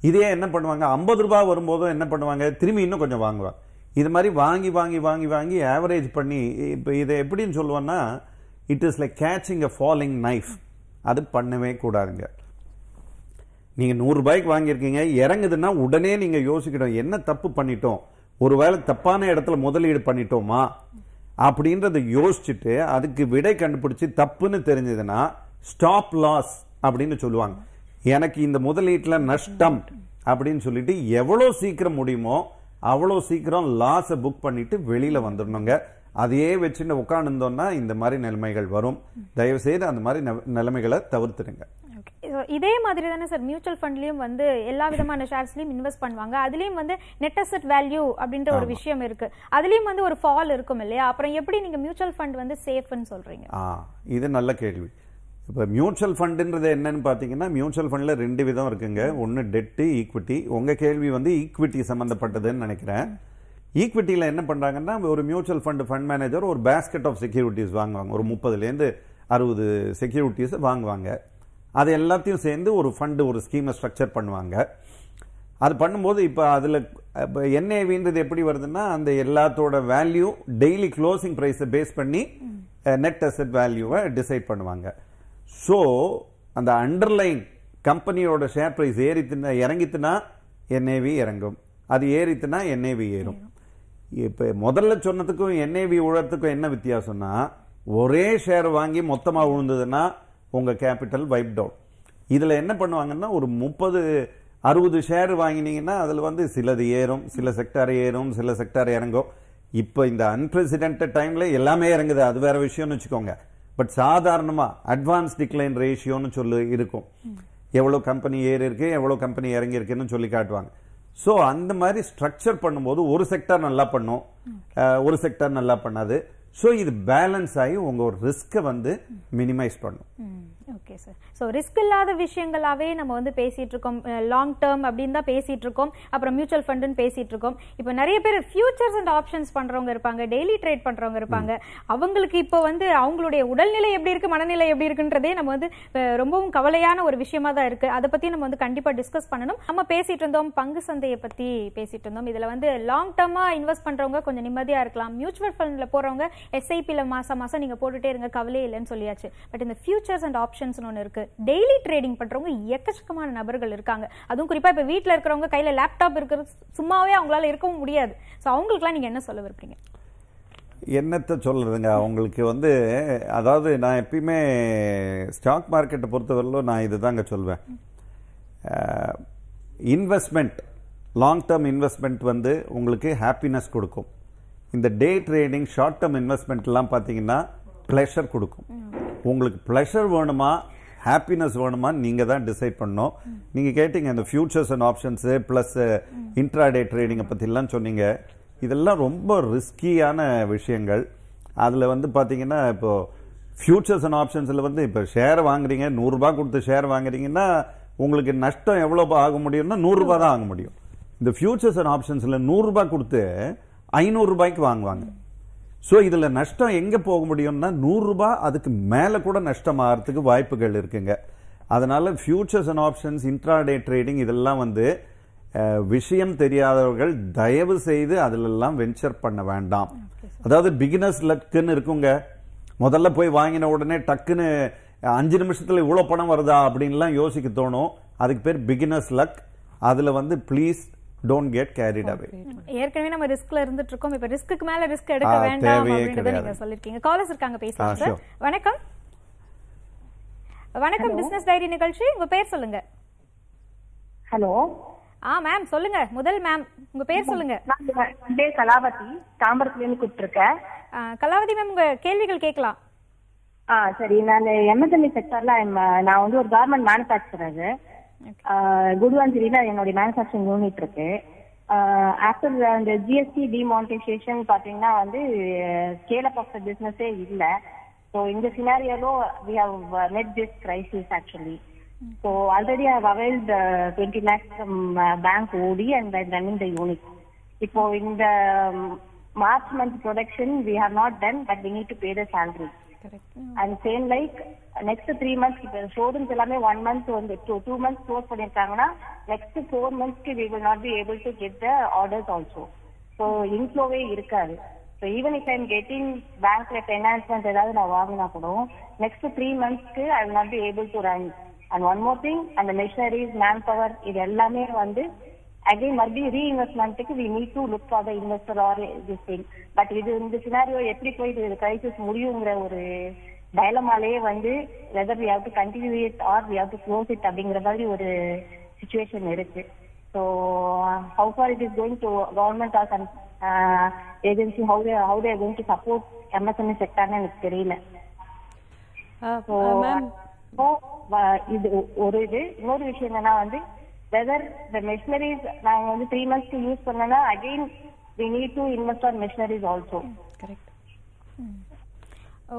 இதே என்ன பண்ணுவாங்க ஐம்பது ரூபாய் வரும்போதும் என்ன பண்ணுவாங்க திரும்பி இன்னும் கொஞ்சம் வாங்குவாங்க இது மாதிரி வாங்கி வாங்கி வாங்கி வாங்கி ஆவரேஜ் பண்ணி இப்போ இதை எப்படின்னு சொல்லுவோன்னா it is like catching a falling knife அது பண்ணவே கூடாதுங்க நீங்கள் நூறுரூபாய்க்கு வாங்கியிருக்கீங்க இறங்குதுன்னா உடனே நீங்கள் யோசிக்கணும் என்ன தப்பு பண்ணிட்டோம் ஒருவேளை தப்பான இடத்துல முதலீடு பண்ணிட்டோமா அப்படின்றத யோசிச்சுட்டு அதுக்கு விடை கண்டுபிடிச்சி தப்புன்னு தெரிஞ்சதுன்னா ஸ்டாப் லாஸ் அப்படின்னு சொல்லுவாங்க எனக்கு இந்த முதலீட்டில் நஷ்டம் அப்படின்னு சொல்லிட்டு எவ்வளோ சீக்கிரம் முடியுமோ அவ்வளோ சீக்கிரம் லாஸை புக் பண்ணிட்டு வெளியில் வந்துடணுங்க அதையே வச்சுட்டு உட்காந்துருந்தோம்னா இந்த மாதிரி நிலைமைகள் வரும் தயவு செய்து அந்த மாதிரி நிலைமைகளை தவிர்த்துடுங்க இதே மாதிரி தானே சார் மியூச்சுவல் ஃபண்ட்லயும் வந்து எல்லா விதமான ஷேர்ஸ்லயும் இன்வெஸ்ட் பண்ணுவாங்க அதுலயும் வந்து நெட் அசெட் வேல்யூ அப்படின்ற ஒரு விஷயம் இருக்கு அதுலயும் வந்து ஒரு ஃபால் இருக்கும் இல்லையா அப்புறம் எப்படி நீங்க மியூச்சுவல் ஃபண்ட் வந்து சேஃப்னு சொல்றீங்க இது நல்ல கேள்வி இப்போ மியூச்சுவல் ஃபண்டுன்றது என்னன்னு பார்த்தீங்கன்னா மியூச்சுவல் ஃபண்டில் ரெண்டு விதம் இருக்குங்க ஒன்று டெட்டு ஈக்விட்டி உங்கள் கேள்வி வந்து ஈக்விட்டி சம்மந்தப்பட்டதுன்னு நினைக்கிறேன் ஈக்விட்டியில் என்ன பண்ணுறாங்கன்னா ஒரு மியூச்சுவல் ஃபண்டு ஃபண்ட் மேனேஜர் ஒரு பேஸ்கெட் ஆஃப் செக்யூரிட்டிஸ் வாங்குவாங்க ஒரு முப்பதுலேருந்து அறுபது செக்யூரிட்டிஸ் வாங்குவாங்க அது எல்லாத்தையும் சேர்ந்து ஒரு ஃபண்டு ஒரு ஸ்கீமை ஸ்ட்ரக்சர் பண்ணுவாங்க அது பண்ணும்போது இப்போ அதில் இப்போ என்ஏவின்றது எப்படி வருதுன்னா அந்த எல்லாத்தோட வேல்யூ டெய்லி க்ளோசிங் ப்ரைஸை பேஸ் பண்ணி நெட் அசட் வேல்யூவை டிசைட் பண்ணுவாங்க ஸோ அந்த அண்டர்லைன் கம்பெனியோட ஷேர் ப்ரைஸ் ஏறித்துனா இறங்கித்துனா என்ஏவி இறங்கும் அது ஏறித்துனா என்ஏவி ஏறும் இப்போ முதல்ல சொன்னதுக்கும் என்ஏவி உழத்துக்கும் என்ன வித்தியாசம்னா ஒரே ஷேர் வாங்கி மொத்தமாக விழுந்ததுன்னா உங்கள் கேபிட்டல் வைப் டவுன் இதில் என்ன பண்ணுவாங்கன்னா ஒரு முப்பது அறுபது ஷேர் வாங்கினீங்கன்னா அதில் வந்து சிலது ஏறும் சில செக்டார் ஏறும் சில செக்டார் இறங்கும் இப்போ இந்த அன்பிரசிடென்ட் டைமில் எல்லாமே இறங்குது அது வேறு விஷயம்னு வச்சுக்கோங்க பட் சாதாரணமாக அட்வான்ஸ் டிக்ளைன் ரேஷியோன்னு சொல்லி இருக்கும் எவ்வளோ கம்பெனி ஏறி இருக்கு எவ்வளோ கம்பெனி இறங்கி இருக்குன்னு சொல்லி காட்டுவாங்க ஸோ அந்த மாதிரி ஸ்ட்ரக்சர் பண்ணும்போது ஒரு செக்டர் நல்லா பண்ணும் ஒரு செக்டர் நல்லா பண்ணாது ஸோ இது பேலன்ஸ் ஆகி உங்கள் ரிஸ்க்கை வந்து மினிமைஸ் பண்ணும் ஓகே சார் ஸோ ரிஸ்க் இல்லாத விஷயங்களாகவே நம்ம வந்து பேசிகிட்டு இருக்கோம் லாங் டேர்ம் அப்படின்னு தான் பேசிகிட்டு இருக்கோம் அப்புறம் மியூச்சுவல் ஃபண்டுன்னு பேசிகிட்டு இருக்கோம் இப்போ நிறைய பேர் ஃபியூச்சர்ஸ் அண்ட் ஆப்ஷன்ஸ் பண்ணுறவங்க இருப்பாங்க டெய்லி ட்ரேட் பண்ணுறவங்க இருப்பாங்க அவங்களுக்கு இப்போ வந்து அவங்களுடைய உடல்நிலை எப்படி இருக்குது மனநிலை எப்படி இருக்குன்றதே நம்ம வந்து ரொம்பவும் கவலையான ஒரு விஷயமா தான் இருக்குது அதை பற்றி நம்ம வந்து கண்டிப்பாக டிஸ்கஸ் பண்ணணும் நம்ம பேசிகிட்டு இருந்தோம் பங்கு சந்தையை பற்றி பேசிகிட்டு இருந்தோம் இதில் வந்து லாங் டேர்மாக இன்வெஸ்ட் பண்ணுறவங்க கொஞ்சம் நிம்மதியாக இருக்கலாம் மியூச்சுவல் ஃபண்டில் போகிறவங்க எஸ்ஐபியில் மாதம் மாதம் நீங்கள் போட்டுகிட்டே இருங்க கவலையே இல்லைன்னு சொல்லியாச்சு பட் இந்த ஃபியூச்சர்ஸ் அண்ட் ஆப்ஷன் ஆப்ஷன்ஸ்னு ஒன்று இருக்கு டெய்லி ட்ரேடிங் பண்றவங்க எக்கச்சக்கமான நபர்கள் இருக்காங்க அதுவும் குறிப்பாக இப்போ வீட்டில் இருக்கிறவங்க கையில் லேப்டாப் இருக்கிறது சும்மாவே அவங்களால இருக்கவும் முடியாது ஸோ அவங்களுக்குலாம் நீங்க என்ன சொல்ல விருப்பீங்க என்னத்தை சொல்கிறதுங்க அவங்களுக்கு வந்து அதாவது நான் எப்பயுமே ஸ்டாக் மார்க்கெட்டை பொறுத்தவரையிலும் நான் இது தாங்க சொல்வேன் இன்வெஸ்ட்மெண்ட் லாங் டேர்ம் இன்வெஸ்ட்மெண்ட் வந்து உங்களுக்கு ஹாப்பினஸ் கொடுக்கும் இந்த டே ட்ரேடிங் ஷார்ட் டேர்ம் இன்வெஸ்ட்மெண்ட்லாம் பார்த்தீங்கன்னா ப்ளஷர் கொடுக்கும் உங்களுக்கு ப்ளஷர் வேணுமா ஹாப்பினஸ் வேணுமா நீங்கள் தான் டிசைட் பண்ணோம் நீங்கள் கேட்டீங்க இந்த futures and options plus intraday ட்ரேடிங்கை பற்றிலாம் சொன்னீங்க இதெல்லாம் ரொம்ப ரிஸ்கியான விஷயங்கள் அதில் வந்து பார்த்தீங்கன்னா இப்போது ஃபியூச்சர்ஸ் அண்ட் ஆப்ஷன்ஸில் வந்து இப்போ ஷேர் வாங்குறீங்க நூறுரூபா கொடுத்து ஷேர் வாங்குறீங்கன்னா உங்களுக்கு நஷ்டம் எவ்வளோ ஆக முடியும்னா நூறுரூபா தான் ஆக முடியும் இந்த ஃபியூச்சர்ஸ் அண்ட் ஆப்ஷன்ஸில் நூறுரூபா கொடுத்து ஐநூறுரூபாய்க்கு வாங்குவாங்க ஸோ இதில் நஷ்டம் எங்கே போக முடியும்னா நூறுரூபா அதுக்கு மேலே கூட நஷ்டமாகறதுக்கு வாய்ப்புகள் இருக்குங்க அதனால் futures and options intraday trading இதெல்லாம் வந்து விஷயம் தெரியாதவர்கள் தயவு செய்து அதிலெல்லாம் வென்ச்சர் பண்ண வேண்டாம் அதாவது பிகினர்ஸ் லக்குன்னு இருக்குங்க முதல்ல போய் வாங்கின உடனே டக்குன்னு அஞ்சு நிமிஷத்தில் இவ்வளோ பணம் வருதா அப்படின்லாம் யோசிக்க தோணும் அதுக்கு பேர் பிகினர்ஸ் லக் அதில் வந்து please don't get carried away ஏற்கனவே நம்ம ரிஸ்க்ல இருந்துட்டு இருக்கோம் இப்போ ரிஸ்க்கு மேல ரிஸ்க் எடுக்க வேண்டாம் அப்படிங்கறத நீங்க சொல்லிருக்கீங்க காலர்ஸ் இருக்காங்க பேசுறாங்க சார் வணக்கம் வணக்கம் பிசினஸ் டைரி நிகழ்ச்சி உங்க பேர் சொல்லுங்க ஹலோ ஆ மேம் சொல்லுங்க முதல் மேம் உங்க பேர் சொல்லுங்க பேர் கலாவதி தாம்பரத்துல இருந்து கூப்பிட்டிருக்கேன் கலாவதி மேம் உங்க கேள்விகள் கேட்கலாம் ஆ சரி நான் எம்எஸ்எம்இ செக்டர்ல e நான் வந்து ஒரு கார்மெண்ட் மேனுஃபேக்சரர் குடுவாஞ்சேரியில என்னுடைய மேனுபேக்சரிங் யூனிட் இருக்கு ஆஃப்டர் அந்த ஜிஎஸ்டி டிமானிட்டைசேஷன் பாத்தீங்கன்னா வந்து ஸ்கேல் அப் ஆஃப் த இல்லை ஸோ இந்த சினாரியாலோ we have net this crisis actually so already have avail twenty lakhs bank OD and I running the unit இப்போ இந்த March month production we have not done but we need to pay the salary and same like next three months இப்போ showrooms எல்லாமே one month வந்து two two months close பண்ணியிருக்காங்கன்னா next four மந்த்ஸ்க்கு we will not be able to get the orders also so இன்ஃப்ளோவே இருக்காது so even if I'm getting பேங்க்ல ஃபைனான்ஸ்மெண்ட் ஏதாவது நான் வாங்கினா கூட நெக்ஸ்ட் த்ரீ மந்த்ஸ்க்கு I will not be able to run and one more thing அந்த மெஷினரிஸ் மேன் பவர் இது எல்லாமே வந்து again மறுபடியும் ரீஇன்வெஸ்ட்மெண்ட்டுக்கு we need to look for the investor or this thing but இது இந்த சினாரியோ எப்படி போய் இது கிரைசிஸ் முடியுங்கிற ஒரு டயலமாலே வந்து whether we have to continue it or we have to close it அப்படிங்கிற மாதிரி ஒரு சுச்சுவேஷன் இருக்கு so how far it is going to government of agency how how they going to support MSME செக்டார்னு எனக்கு தெரியல uh, uh, uh, இது ஒரு இது இன்னொரு விஷயம் என்னன்னா வந்து வெதர் த மிஷினரிஸ் நாங்க வந்து த்ரீ மந்த்ஸ்க்கு யூஸ் பண்ணனா again we need to invest on machineries also correct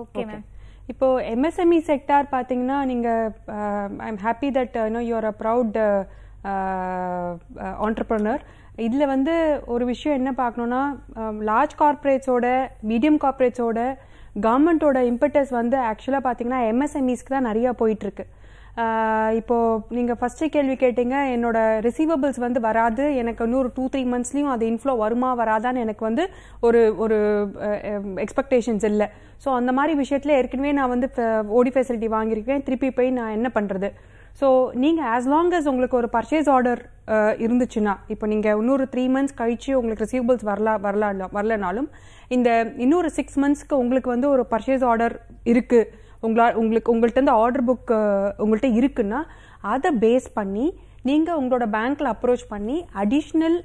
okay ma'am இப்போ எம்எஸ்எம்இ செக்டார் பார்த்தீங்கன்னா நீங்கள் I am happy that no you're a proud entrepreneur இதில் வந்து ஒரு விஷயம் என்ன பார்க்கணுன்னா லார்ஜ் கார்ப்பரேட்ஸோட மீடியம் கார்ப்பரேட்ஸோட கவர்மெண்ட்டோட இம்பட்டஸ் வந்து ஆக்சுவலாக பார்த்தீங்கன்னா எம்எஸ்எம்இஸ்க்கு e தான் நிறையா போயிட்டுருக்கு இப்போது நீங்கள் ஃபஸ்ட்டு கேள்வி கேட்டீங்க என்னோட ரிசீவபிள்ஸ் வந்து வராது எனக்கு இன்னொரு டூ த்ரீ மந்த்ஸ்லேயும் அது இன்ஃப்ளோ வருமா வராதான்னு எனக்கு வந்து ஒரு ஒரு எக்ஸ்பெக்டேஷன்ஸ் இல்லை ஸோ அந்த மாதிரி விஷயத்தில் ஏற்கனவே நான் வந்து ஓடி ஃபெசிலிட்டி வாங்கியிருக்கேன் திருப்பி போய் நான் என்ன பண்ணுறது ஸோ நீங்கள் ஆஸ் லாங் அஸ் உங்களுக்கு ஒரு பர்ச்சேஸ் ஆர்டர் இருந்துச்சுன்னா இப்போ நீங்கள் இன்னொரு த்ரீ மந்த்ஸ் கழிச்சு உங்களுக்கு ரிசீவபிள்ஸ் வரலா வரலாம் வரலனாலும் இந்த இன்னொரு சிக்ஸ் மந்த்ஸ்க்கு உங்களுக்கு வந்து ஒரு பர்ச்சேஸ் ஆர்டர் இருக்குது உங்களா உங்களுக்கு உங்கள்கிட்ட ஆர்டர் புக் உங்கள்கிட்ட இருக்குன்னா அதை பேஸ் பண்ணி நீங்கள் உங்களோட பேங்க்கில் அப்ரோச் பண்ணி அடிஷ்னல்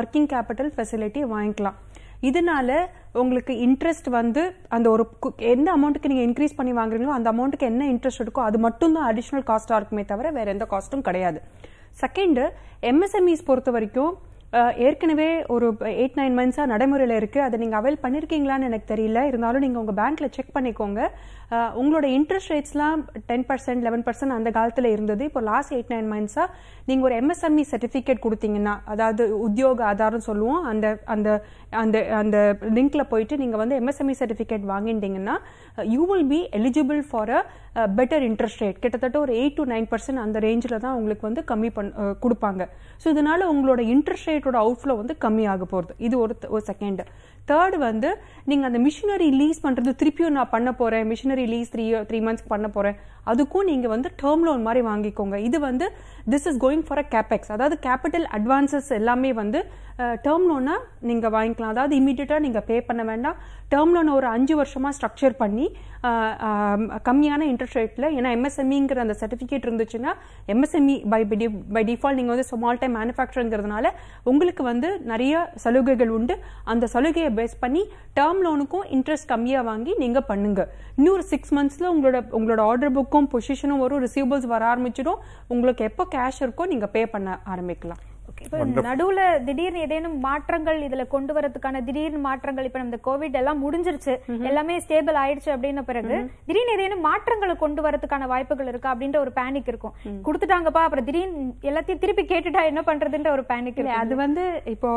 ஒர்க்கிங் கேபிட்டல் ஃபெசிலிட்டி வாங்கிக்கலாம் இதனால உங்களுக்கு இன்ட்ரெஸ்ட் வந்து அந்த ஒரு எந்த அமௌண்ட்டுக்கு நீங்கள் இன்க்ரீஸ் பண்ணி வாங்குறீங்களோ அந்த அமௌண்ட்டுக்கு என்ன இன்ட்ரெஸ்ட் இருக்கோ அது மட்டும் தான் அடிஷ்னல் காஸ்ட்டாக இருக்குமே தவிர வேறு எந்த காஸ்ட்டும் கிடையாது செகண்டு எம்எஸ்எம்இஸ் பொறுத்த வரைக்கும் ஏற்கனவே ஒரு எயிட் நைன் மந்த்ஸாக நடைமுறையில் இருக்குது அதை நீங்கள் அவைல் பண்ணியிருக்கீங்களான்னு எனக்கு தெரியல இருந்தாலும் நீங்கள் உங்கள் பேங்க்கில் செக் பண்ணிக்கோங்க உங்களோட இன்ட்ரெஸ்ட் ரேட்ஸ்லாம் டென் பர்சன்ட் லெவன் பர்சன்ட் அந்த காலத்தில் இருந்தது இப்போ லாஸ்ட் எயிட் நைன் மந்த்ஸாக நீங்கள் ஒரு எம்எஸ்எம்இ சர்டிஃபிகேட் e கொடுத்தீங்கன்னா அதாவது உத்தியோக ஆதாரம் சொல்லுவோம் அந்த அந்த அந்த அந்த லிங்க்கில் போயிட்டு நீங்கள் வந்து எம்எஸ்எம்இ சர்டிஃபிகேட் e வாங்கிட்டீங்கன்னா you will be eligible for a better interest rate கிட்டத்தட்ட ஒரு எயிட் டு நைன் பர்சன்ட் அந்த ரேஞ்சில் தான் உங்களுக்கு வந்து கம்மி பண் கொடுப்பாங்க ஸோ இதனால் உங்களோட இன்ட்ரெஸ்ட் ரேட்டோட அவுட்ஃப்ளோ வந்து கம்மியாக போகிறது இது ஒரு ஒரு செகண்ட் தேர்டு வந்து நீங்கள் அந்த மிஷினரி லீஸ் பண்ணுறது திருப்பியும் நான் பண்ண போகிறேன் machinery release three three months பண்ண போகிறேன் அதுக்கும் நீங்கள் வந்து டேர்ம் லோன் மாதிரி வாங்கிக்கோங்க இது வந்து this is going for a capex அதாவது கேபிட்டல் அட்வான்சஸ் எல்லாமே வந்து டேர்ம் லோனாக நீங்கள் வாங்கிக்கலாம் அதாவது இமீடியட்டாக நீங்கள் பே பண்ண வேண்டாம் டேர்ம் லோன் ஒரு அஞ்சு வருஷமாக ஸ்ட்ரக்சர் பண்ணி கம்மியான இன்ட்ரெஸ்ட் ரேட்டில் ஏன்னா எம்எஸ்எம்இங்கிற அந்த சர்டிஃபிகேட் இருந்துச்சுன்னா எம்எஸ்எம்இ பை பை டிஃபால்ட் நீங்கள் வந்து ஸ்மால் டைம் மேனுஃபேக்சரிங்கிறதுனால உங்களுக்கு வந்து நிறைய சலுகைகள் உண்டு அந்த சலுகையை பேஸ் பண்ணி டேர்ம் லோனுக்கும் இன்ட்ரெஸ்ட் கம்மியாக வாங்கி நீங்கள் பண்ணுங்க இன்னொரு சிக்ஸ் மந்த்ஸில் உங்களோட உங்களோட ஆர்டர் புக்கும் பொசிஷனும் வரும் ரிசீவபிள்ஸ் வர ஆரம்பிச்சிடும் உங்களுக்கு எப்போ கேஷ் இருக்கோ நீங்கள் பே பண்ண ஆரம்பிக்கலாம் நடுவுல திடீர்னு ஏதேனும் மாற்றங்கள் இதுல கொண்டு வரதுக்கான திடீர்னு மாற்றங்கள் இப்ப நம்ம கோவிட் எல்லாம் முடிஞ்சிருச்சு எல்லாமே ஸ்டேபிள் ஆயிடுச்சு அப்படின்ன பிறகு திடீர்னு ஏதேனும் மாற்றங்களை கொண்டு வரதுக்கான வாய்ப்புகள் இருக்கு அப்படின்ற ஒரு பேனிக் இருக்கும் கொடுத்துட்டாங்கப்பா அப்புறம் திடீர்னு எல்லாத்தையும் திருப்பி கேட்டுட்டா என்ன பண்றதுன்ற ஒரு பேனிக் அது வந்து இப்போ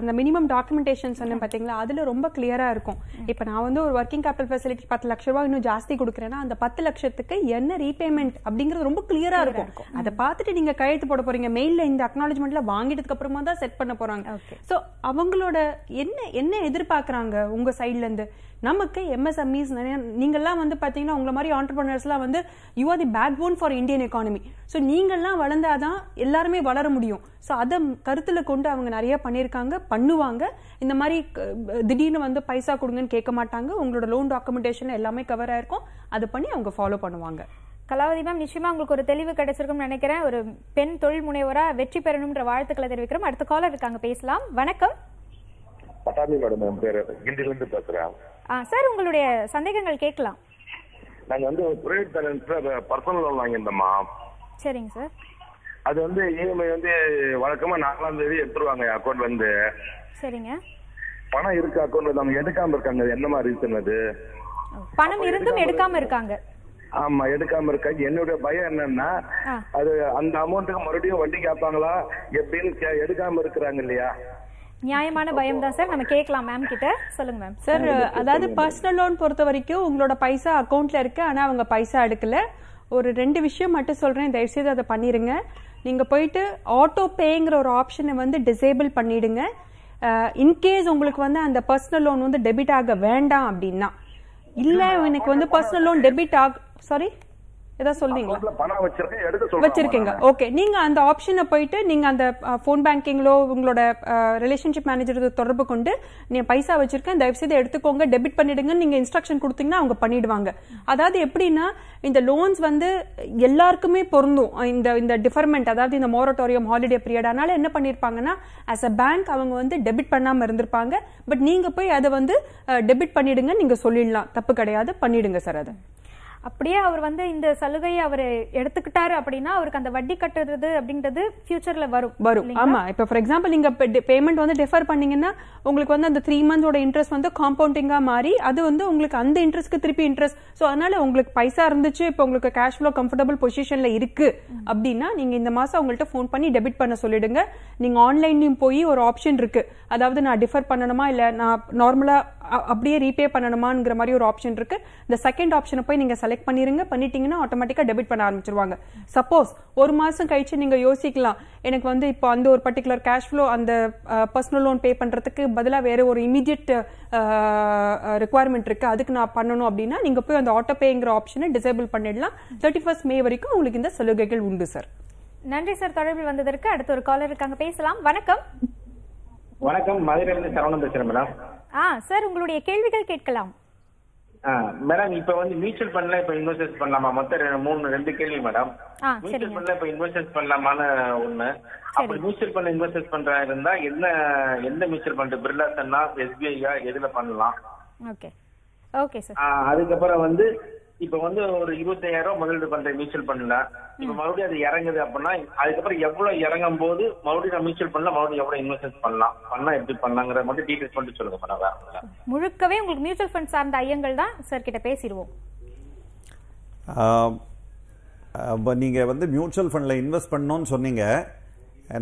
அந்த மினிமம் டாக்குமெண்டேஷன் சொன்னேன் பாத்தீங்களா அதுல ரொம்ப கிளியரா இருக்கும் இப்ப நான் வந்து ஒரு ஒர்க்கிங் கேபிட்டல் ஃபெசிலிட்டி பத்து லட்ச ரூபாய் இன்னும் ஜாஸ்தி குடுக்கறேன்னா அந்த பத்து லட்சத்துக்கு என்ன ரீபேமெண்ட் அப்படிங்கிறது ரொம்ப கிளியரா இருக்கும் அதை பார்த்துட்டு நீங்க கையெழுத்து போட போறீங்க மெயில்ல இந்த அக்னாலஜ்மெண்ட்ல வாங்க வாங்கிட்டதுக்கு அப்புறமா தான் செட் பண்ண போறாங்க ஸோ அவங்களோட என்ன என்ன எதிர்பார்க்குறாங்க உங்க சைட்ல இருந்து நமக்கு எம்எஸ்எம்இஸ் நிறைய நீங்கள்லாம் வந்து பார்த்தீங்கன்னா உங்களை மாதிரி ஆண்டர்பிரினர்ஸ்லாம் வந்து you are the backbone for Indian economy so நீங்கள்லாம் வளர்ந்தால் தான் எல்லாருமே வளர முடியும் ஸோ அதை கருத்தில் கொண்டு அவங்க நிறைய பண்ணியிருக்காங்க பண்ணுவாங்க இந்த மாதிரி திடீர்னு வந்து பைசா கொடுங்கன்னு கேட்க மாட்டாங்க உங்களோட லோன் டாக்குமெண்டேஷன் எல்லாமே கவர் ஆயிருக்கும் அதை பண்ணி அவங்க ஃபாலோ பண்ணுவாங்க கலாவதி மேம் நிச்சயமா உங்களுக்கு ஒரு தெளிவு கிடைச்சிருக்கும்னு நினைக்கிறேன் ஒரு பெண் தொழில் முனைவரா வெற்றி பெறணும்ன்ற வாழ்த்துக்களை தெரிவிக்கிறோம் அடுத்த காலர் இருக்காங்க பேசலாம் வணக்கம் பட்டாமி மேடம் என் பேரு கிண்டிலிருந்து பேசுறேன் சார் உங்களுடைய சந்தேகங்கள் கேட்கலாம் நாங்க வந்து பிரைவேட் பேலன்ஸ்ல பர்சனல் லோன் வாங்கியிருந்தோமா சரிங்க சார் அது வந்து இஎம்ஐ e வந்து வழக்கமா நாலாம் தேதி எடுத்துருவாங்க அக்கௌண்ட்ல இருந்து சரிங்க பணம் இருக்கு அக்கௌண்ட்ல நம்ம எடுக்காம இருக்காங்க என்ன மாதிரி ரீசன் அது பணம் இருந்தும் எடுக்காம இருக்காங்க ஆமா எடுக்காம இருக்க என்னுடைய பயம் என்னன்னா அது அந்த அமௌண்ட்டுக்கு மறுபடியும் வட்டி கேட்பாங்களா எப்படின்னு எடுக்காம இருக்கிறாங்க இல்லையா நியாயமான பயம் தான் சார் நம்ம கேட்கலாம் மேம் கிட்ட சொல்லுங்க மேம் சார் அதாவது பர்சனல் லோன் பொறுத்த வரைக்கும் உங்களோட பைசா அக்கௌண்ட்ல இருக்கு ஆனா அவங்க பைசா எடுக்கல ஒரு ரெண்டு விஷயம் மட்டும் சொல்றேன் தயவுசெய்து அதை பண்ணிடுங்க நீங்க போயிட்டு ஆட்டோ பேங்கிற ஒரு ஆப்ஷனை வந்து டிசேபிள் பண்ணிடுங்க இன்கேஸ் உங்களுக்கு வந்து அந்த பர்சனல் லோன் வந்து டெபிட் ஆக வேண்டாம் அப்படின்னா இல்லை எனக்கு வந்து பர்சனல் லோன் டெபிட் ஆக சாரி ஏதாவது சொல்றீங்களா வச்சிருக்கீங்க ஓகே நீங்க அந்த ஆப்ஷனை போயிட்டு நீங்க அந்த போன் பேங்கிங்லோ உங்களோட ரிலேஷன்ஷிப் மேனேஜர் தொடர்பு கொண்டு நீங்க பைசா வச்சிருக்கேன் தயவு செய்து எடுத்துக்கோங்க டெபிட் பண்ணிடுங்க நீங்க இன்ஸ்ட்ரக்ஷன் கொடுத்தீங்கன்னா அவங்க பண்ணிடுவாங்க அதாவது எப்படின்னா இந்த லோன்ஸ் வந்து எல்லாருக்குமே பொருந்தும் இந்த இந்த டிஃபர்மெண்ட் அதாவது இந்த மோரட்டோரியம் ஹாலிடே பீரியட் அதனால என்ன பண்ணிருப்பாங்கன்னா ஆஸ் அ பேங்க் அவங்க வந்து டெபிட் பண்ணாம இருந்திருப்பாங்க பட் நீங்க போய் அதை வந்து டெபிட் பண்ணிடுங்க நீங்க சொல்லிடலாம் தப்பு கிடையாது பண்ணிடுங்க சார் அதை அப்படியே அவர் வந்து இந்த சலுகையை அவர் எடுத்துக்கிட்டாரு அப்படின்னா அவருக்கு அந்த வட்டி கட்டுறது அப்படின்றது ஃபியூச்சர்ல வரும் வரும் ஆமா இப்போ ஃபார் எக்ஸாம்பிள் நீங்க பேமெண்ட் வந்து டிஃபர் பண்ணீங்கன்னா உங்களுக்கு வந்து அந்த த்ரீ மந்த்ஸோட இன்ட்ரெஸ்ட் வந்து காம்பவுண்டிங்கா மாறி அது வந்து உங்களுக்கு அந்த இன்ட்ரெஸ்ட்க்கு திருப்பி இன்ட்ரெஸ்ட் ஸோ அதனால உங்களுக்கு பைசா இருந்துச்சு இப்போ உங்களுக்கு கேஷ் ஃப்ளோ கம்ஃபர்டபுள் பொசிஷன்ல இருக்கு அப்படின்னா நீங்க இந்த மாசம் அவங்கள்ட்ட ஃபோன் பண்ணி டெபிட் பண்ண சொல்லிடுங்க நீங்க ஆன்லைன்லயும் போய் ஒரு ஆப்ஷன் இருக்கு அதாவது நான் டிஃபர் பண்ணணுமா இல்ல நான் நார்மலா அப்படியே ரீபே பண்ணணுமாங்கிற மாதிரி ஒரு ஆப்ஷன் இருக்கு இந்த செகண்ட் ஆப்ஷனை போய் நீங்க செலக்ட் பண்ணிருங்க பண்ணிட்டீங்கன்னா ஆட்டோமேட்டிக்கா டெபிட் பண்ண ஆரம்பிச்சிருவாங்க சப்போஸ் ஒரு மாசம் கழிச்சு நீங்க யோசிக்கலாம் எனக்கு வந்து இப்போ அந்த ஒரு பர்டிகுலர் கேஷ் ஃப்ளோ அந்த பர்சனல் லோன் பே பண்றதுக்கு பதிலாக வேற ஒரு இமீடியட் ரெக்குவயர்மெண்ட் இருக்கு அதுக்கு நான் பண்ணணும் அப்படின்னா நீங்க போய் அந்த ஆட்டோ பேங்கிற ஆப்ஷனை டிசேபிள் பண்ணிடலாம் தேர்ட்டி ஃபர்ஸ்ட் மே வரைக்கும் உங்களுக்கு இந்த சலுகைகள் உண்டு சார் நன்றி சார் தொடர்பில் வந்ததற்கு அடுத்த ஒரு காலர் இருக்காங்க பேசலாம் வணக்கம் வணக்கம் மதுரையிலிருந்து சரவணம் பேசுறேன் மேடம் ஆ சார் உங்களுடைய கேள்விகள் கேட்கலாம் மேடம் இப்ப வந்து மியூச்சுவல் ஃபண்ட்ல இப்ப இன்வெஸ்ட் பண்ணலாமா மொத்தம் மூணு ரெண்டு கேள்வி மேடம் மியூச்சுவல் ஃபண்ட்ல இப்ப இன்வெஸ்ட் பண்ணலாமான்னு ஒண்ணு அப்ப மியூச்சுவல் ஃபண்ட் இன்வெஸ்ட் பண்றா இருந்தா என்ன எந்த மியூச்சுவல் ஃபண்ட் பிர்லா சன்னா எஸ்பிஐயா எதுல பண்ணலாம் ஓகே ஓகே சார் அதுக்கப்புறம் வந்து இப்ப வந்து ஒரு இருபத்தாயிரம் ரூபாய் முதலீடு பண்றேன் மியூச்சுவல் ஃபண்ட்ல இப்ப மறுபடியும் அது இறங்குது அப்படின்னா அதுக்கப்புறம் எவ்வளவு இறங்கும் போது மறுபடியும் நான் மியூச்சுவல் பண்ணல மறுபடியும் எவ்வளவு இன்வெஸ்ட்மெண்ட் பண்ணலாம் பண்ணா எப்படி பண்ணலாங்கிற மட்டும் டீடைல்ஸ் மட்டும் சொல்லுங்க பண்ண வேற முழுக்கவே உங்களுக்கு மியூச்சுவல் ஃபண்ட் சார்ந்த ஐயங்கள் தான் சார் கிட்ட பேசிடுவோம் நீங்கள் வந்து மியூச்சுவல் ஃபண்டில் இன்வெஸ்ட் பண்ணோன்னு சொன்னீங்க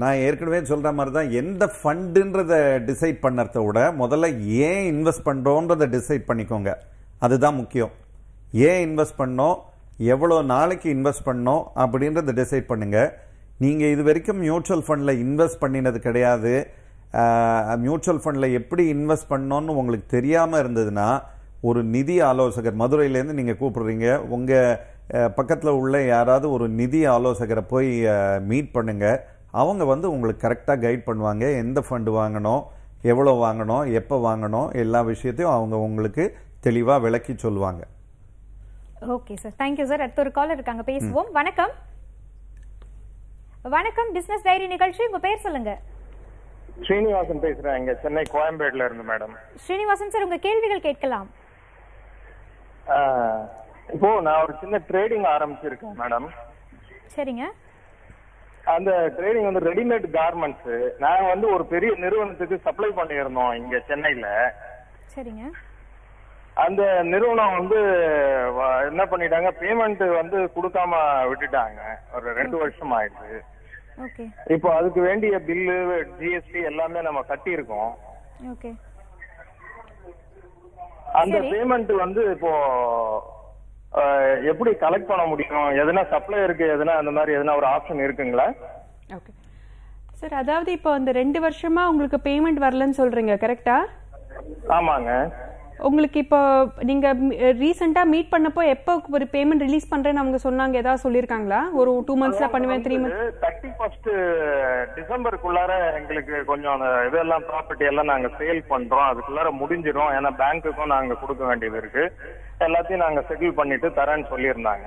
நான் ஏற்கனவே சொல்கிற மாதிரி தான் எந்த ஃபண்டுன்றத டிசைட் பண்ணுறத விட முதல்ல ஏன் இன்வெஸ்ட் பண்ணுறோன்றதை டிசைட் பண்ணிக்கோங்க அதுதான் முக்கியம் ஏன் இன்வெஸ்ட் பண்ணோம் எவ்வளோ நாளைக்கு இன்வெஸ்ட் பண்ணோம் அப்படின்றத டிசைட் பண்ணுங்கள் நீங்கள் இது வரைக்கும் மியூச்சுவல் ஃபண்டில் இன்வெஸ்ட் பண்ணினது கிடையாது மியூச்சுவல் ஃபண்டில் எப்படி இன்வெஸ்ட் பண்ணோன்னு உங்களுக்கு தெரியாமல் இருந்ததுன்னா ஒரு நிதி ஆலோசகர் மதுரையிலேருந்து நீங்கள் கூப்பிடுறீங்க உங்கள் பக்கத்தில் உள்ள யாராவது ஒரு நிதி ஆலோசகரை போய் மீட் பண்ணுங்கள் அவங்க வந்து உங்களுக்கு கரெக்டாக கைட் பண்ணுவாங்க எந்த ஃபண்டு வாங்கணும் எவ்வளோ வாங்கணும் எப்போ வாங்கணும் எல்லா விஷயத்தையும் அவங்க உங்களுக்கு தெளிவாக விளக்கி சொல்லுவாங்க ஓகே சார் தேங்க்யூ சார் அடுத்த ஒரு காலர் இருக்காங்க பேசுவோம் வணக்கம் வணக்கம் பிசினஸ் டைரி நிகழ்ச்சி உங்க பேர் சொல்லுங்க ஸ்ரீனிவாசன் பேசுறேன் இங்க சென்னை கோயம்பேடுல இருந்து மேடம் ஸ்ரீனிவாசன் சார் உங்க கேள்விகள் கேட்கலாம் இப்போ நான் ஒரு சின்ன ட்ரேடிங் ஆரம்பிச்சிருக்கேன் மேடம் சரிங்க அந்த ட்ரேடிங் வந்து ரெடிமேட் கார்மெண்ட்ஸ் நாங்க வந்து ஒரு பெரிய நிறுவனத்துக்கு சப்ளை பண்ணியிருந்தோம் இங்க சென்னையில சரிங்க அந்த நிறுவனம் வந்து என்ன பண்ணிட்டாங்க பேமெண்ட் வந்து கொடுக்காம விட்டுட்டாங்க ஒரு ரெண்டு வருஷம் ஆயிடுச்சு இப்போ அதுக்கு வேண்டிய பில்லு ஜிஎஸ்டி எல்லாமே நம்ம கட்டியிருக்கோம் அந்த பேமெண்ட் வந்து இப்போ எப்படி கலெக்ட் பண்ண முடியும் எதனா சப்ளை இருக்கு எதனா அந்த மாதிரி எதனா ஒரு ஆப்ஷன் இருக்குங்களா ஓகே சார் அதாவது இப்போ அந்த ரெண்டு வருஷமா உங்களுக்கு பேமெண்ட் வரலன்னு சொல்றீங்க கரெக்டா ஆமாங்க உங்களுக்கு இப்போ நீங்க ரீசெண்டா மீட் பண்ணப்போ எப்போ ஒரு பேமெண்ட் ரிலீஸ் பண்றேன்னு அவங்க சொன்னாங்க ஏதாவது சொல்லிருக்காங்களா ஒரு டூ மந்த்ஸில் பண்ணுவேன் த்ரீ மந்த்ஸ் தேர்ட்டி ஃபஸ்ட்டு டிசம்பருக்குள்ளார எங்களுக்கு கொஞ்சம் இதெல்லாம் ப்ராப்பர்ட்டி எல்லாம் நாங்க சேல் பண்றோம் அதுக்குள்ளார முடிஞ்சிடும் ஏன்னா பேங்க்குக்கும் நாங்க கொடுக்க வேண்டியது இருக்கு எல்லாத்தையும் நாங்க செட்டில் பண்ணிட்டு தரேன்னு சொல்லியிருந்தாங்க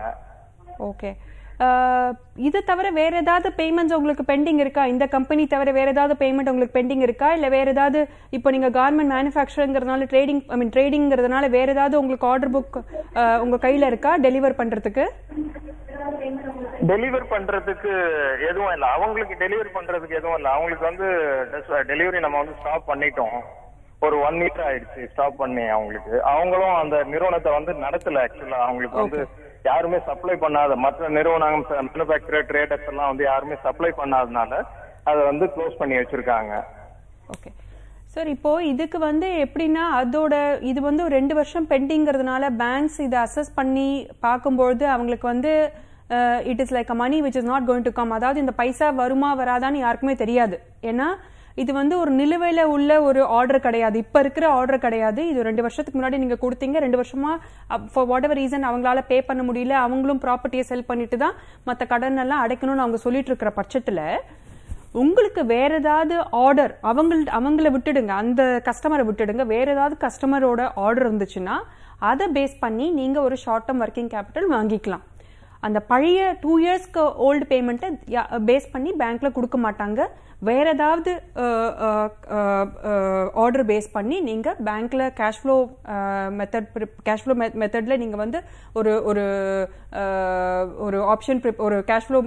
ஓகே இது தவிர வேறு ஏதாவது பேமெண்ட்ஸ் உங்களுக்கு பெண்டிங் இருக்கா இந்த கம்பெனி தவிர வேறு ஏதாவது பேமெண்ட் உங்களுக்கு பெண்டிங் இருக்கா இல்லை வேறு ஏதாவது இப்போ நீங்கள் கார்மெண்ட் மேனுஃபேக்சரிங்கிறதுனால ட்ரேடிங் ஐ மீன் ட்ரேடிங்கிறதுனால வேறு ஏதாவது உங்களுக்கு ஆர்டர் புக் உங்கள் கையில் இருக்கா டெலிவர் பண்ணுறதுக்கு டெலிவர் பண்றதுக்கு எதுவும் இல்லை அவங்களுக்கு டெலிவர் பண்றதுக்கு எதுவும் இல்லை அவங்களுக்கு வந்து டெலிவரி நம்ம வந்து ஸ்டாப் பண்ணிட்டோம் ஒரு ஒன் இயர் ஆயிடுச்சு ஸ்டாப் பண்ணி அவங்களுக்கு அவங்களும் அந்த நிறுவனத்தை வந்து நடத்தல ஆக்சுவலா அவங்களுக்கு வந்து யாருமே சப்ளை பண்ணாத மற்ற நிறுவனங்கள் மேனுபேக்சரர் ட்ரேடர்ஸ் எல்லாம் வந்து யாருமே சப்ளை பண்ணாதனால அதை வந்து க்ளோஸ் பண்ணி வச்சிருக்காங்க ஓகே சார் இப்போ இதுக்கு வந்து எப்படின்னா அதோட இது வந்து ஒரு ரெண்டு வருஷம் பெண்டிங்கிறதுனால பேங்க்ஸ் இதை அசஸ் பண்ணி பார்க்கும்பொழுது அவங்களுக்கு வந்து it is like a money which is not going to come அதாவது இந்த பைசா வருமா வராதான்னு யாருக்குமே தெரியாது ஏன்னா இது வந்து ஒரு நிலுவையில் உள்ள ஒரு ஆர்டர் கிடையாது இப்போ இருக்கிற ஆர்டர் கிடையாது இது ரெண்டு வருஷத்துக்கு முன்னாடி நீங்கள் கொடுத்தீங்க ரெண்டு வருஷமாக ஃபார் வாட் எவர் ரீசன் அவங்களால பே பண்ண முடியல அவங்களும் ப்ராப்பர்ட்டியை செல் பண்ணிட்டு தான் மற்ற கடன் எல்லாம் அடைக்கணும்னு அவங்க சொல்லிட்டு இருக்கிற பட்சத்தில் உங்களுக்கு வேற ஏதாவது ஆர்டர் அவங்க அவங்கள விட்டுடுங்க அந்த கஸ்டமரை விட்டுடுங்க வேற ஏதாவது கஸ்டமரோட ஆர்டர் இருந்துச்சுன்னா அதை பேஸ் பண்ணி நீங்க ஒரு ஷார்ட் டேர்ம் ஒர்க்கிங் கேபிட்டல் வாங்கிக்கலாம் அந்த பழைய டூ இயர்ஸ்க்கு ஓல்டு பேமெண்ட்டை பேஸ் பண்ணி பேங்க்ல கொடுக்க மாட்டாங்க வேறு ஏதாவது ஆர்டர் பேஸ் பண்ணி நீங்கள் பேங்க்கில் cash flow method cash flow மெத்தடில் நீங்கள் வந்து ஒரு ஒரு ஒரு ஆப்ஷன் ஒரு கேஷ் ஃப்ளோ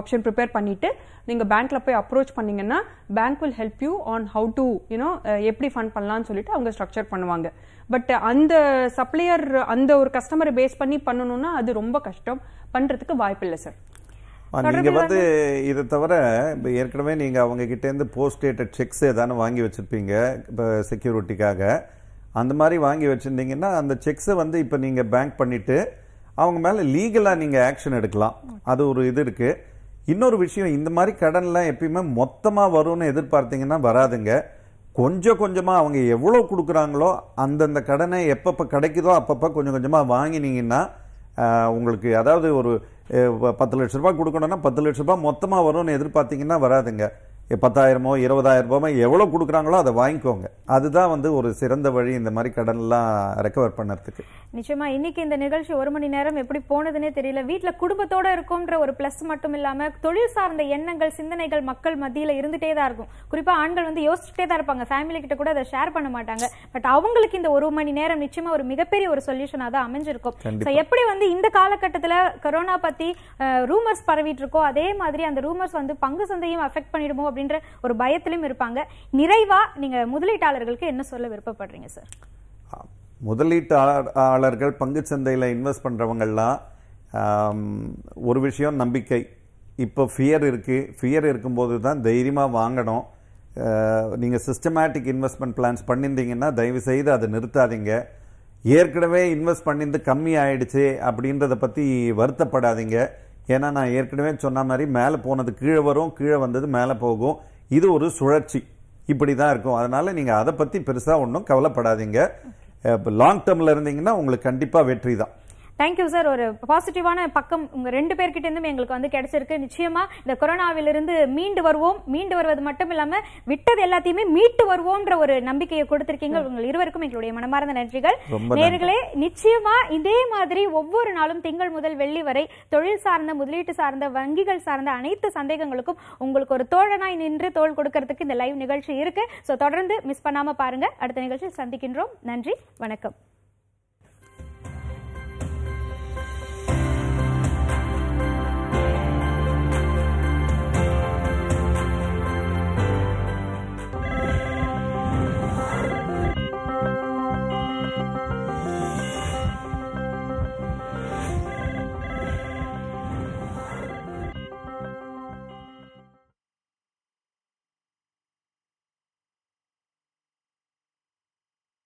ஆப்ஷன் ப்ரிப்பேர் பண்ணிவிட்டு நீங்கள் பேங்க்கில் போய் அப்ரோச் பண்ணிங்கன்னா bank will help you on how to you know எப்படி ஃபண்ட் பண்ணலான்னு சொல்லிட்டு அவங்க ஸ்ட்ரக்சர் பண்ணுவாங்க பட் அந்த சப்ளையர் அந்த ஒரு கஸ்டமரை பேஸ் பண்ணி பண்ணணும்னா அது ரொம்ப கஷ்டம் பண்ணுறதுக்கு வாய்ப்பில்லை சார் நீங்கள் வந்து இதை தவிர இப்போ ஏற்கனவே நீங்கள் அவங்கக்கிட்டேருந்து போஸ்ட் டேட்டட் செக்ஸ் ஏதானு வாங்கி வச்சுருப்பீங்க இப்போ செக்யூரிட்டிக்காக அந்த மாதிரி வாங்கி வச்சுருந்தீங்கன்னா அந்த செக்ஸை வந்து இப்போ நீங்கள் பேங்க் பண்ணிவிட்டு அவங்க மேலே லீகலாக நீங்கள் ஆக்ஷன் எடுக்கலாம் அது ஒரு இது இருக்குது இன்னொரு விஷயம் இந்த மாதிரி கடன்லாம் எப்பயுமே மொத்தமாக வரும்னு எதிர்பார்த்தீங்கன்னா வராதுங்க கொஞ்சம் கொஞ்சமாக அவங்க எவ்வளோ கொடுக்குறாங்களோ அந்தந்த கடனை எப்பப்போ கிடைக்குதோ அப்பப்போ கொஞ்சம் கொஞ்சமாக வாங்கினீங்கன்னா உங்களுக்கு அதாவது ஒரு பத்து லட்ச ரூபா கொடுக்கணும்னா பத்து லட்ச ரூபா மொத்தமாக வரும்னு எதிர்பார்த்தீங்கன்னா வராதுங்க பத்தாயிரமோ இருபதாயிரமோ எவ்வளோ கொடுக்குறாங்களோ அதை வாங்கிக்கோங்க அதுதான் வந்து ஒரு சிறந்த வழி இந்த மாதிரி கடன்லாம் ரெக்கவர் பண்ணுறதுக்கு நிச்சயமா இன்னைக்கு இந்த நிகழ்ச்சி ஒரு மணி நேரம் எப்படி போனதுன்னே தெரியல வீட்டில் குடும்பத்தோட இருக்கும்ன்ற ஒரு ப்ளஸ் மட்டும் இல்லாமல் தொழில் சார்ந்த எண்ணங்கள் சிந்தனைகள் மக்கள் மத்தியில் இருந்துகிட்டே தான் இருக்கும் குறிப்பாக ஆண்கள் வந்து யோசிச்சுட்டே தான் இருப்பாங்க ஃபேமிலி கிட்ட கூட அதை ஷேர் பண்ண மாட்டாங்க பட் அவங்களுக்கு இந்த ஒரு மணி நேரம் நிச்சயமா ஒரு மிகப்பெரிய ஒரு சொல்யூஷனாக தான் அமைஞ்சிருக்கும் எப்படி வந்து இந்த காலகட்டத்தில் கொரோனா பற்றி ரூமர்ஸ் பரவிட்டு இருக்கோ அதே மாதிரி அந்த ரூமர்ஸ் வந்து பங்கு சந்தையும் அஃபெக்ட் பண்ணிடுமோ அப்படின்ற ஒரு பயத்திலும் இருப்பாங்க நிறைவா நீங்க முதலீட்டாளர்களுக்கு என்ன சொல்ல விருப்பப்படுறீங்க சார் முதலீட்டாளர்கள் பங்கு சந்தையில் இன்வெஸ்ட் பண்ணுறவங்கள்லாம் ஒரு விஷயம் நம்பிக்கை இப்போ ஃபியர் இருக்குது ஃபியர் இருக்கும்போது தான் தைரியமாக வாங்கணும் நீங்கள் சிஸ்டமேட்டிக் இன்வெஸ்ட்மெண்ட் பிளான்ஸ் பண்ணியிருந்தீங்கன்னா தயவு செய்து அதை நிறுத்தாதீங்க ஏற்கனவே இன்வெஸ்ட் பண்ணியிருந்து கம்மி ஆயிடுச்சு அப்படின்றத பற்றி வருத்தப்படாதீங்க ஏன்னா நான் ஏற்கனவே சொன்ன மாதிரி மேலே போனது கீழே வரும் கீழே வந்தது மேலே போகும் இது ஒரு சுழற்சி இப்படி தான் இருக்கும் அதனால் நீங்கள் அதை பற்றி பெருசாக ஒன்றும் கவலைப்படாதீங்க லாங் டேர்மில் இருந்தீங்கன்னா உங்களுக்கு கண்டிப்பாக வெற்றி தான் தேங்க்யூ சார் ஒரு பாசிட்டிவான பக்கம் உங்க ரெண்டு பேர்கிட்டேருந்தும் எங்களுக்கு வந்து கிடைச்சிருக்கு நிச்சயமா இந்த கொரோனாவிலிருந்து மீண்டு வருவோம் மீண்டு வருவது மட்டும் இல்லாம விட்டது எல்லாத்தையுமே மீட்டு வருவோம்ன்ற ஒரு நம்பிக்கையை கொடுத்திருக்கீங்க உங்கள் இருவருக்கும் எங்களுடைய மனமார்ந்த நன்றிகள் நேர்களே நிச்சயமா இதே மாதிரி ஒவ்வொரு நாளும் திங்கள் முதல் வெள்ளி வரை தொழில் சார்ந்த முதலீட்டு சார்ந்த வங்கிகள் சார்ந்த அனைத்து சந்தேகங்களுக்கும் உங்களுக்கு ஒரு தோழனாய் நின்று தோல் கொடுக்கறதுக்கு இந்த லைவ் நிகழ்ச்சி இருக்கு ஸோ தொடர்ந்து மிஸ் பண்ணாம பாருங்க அடுத்த நிகழ்ச்சியில் சந்திக்கின்றோம் நன்றி வணக்கம்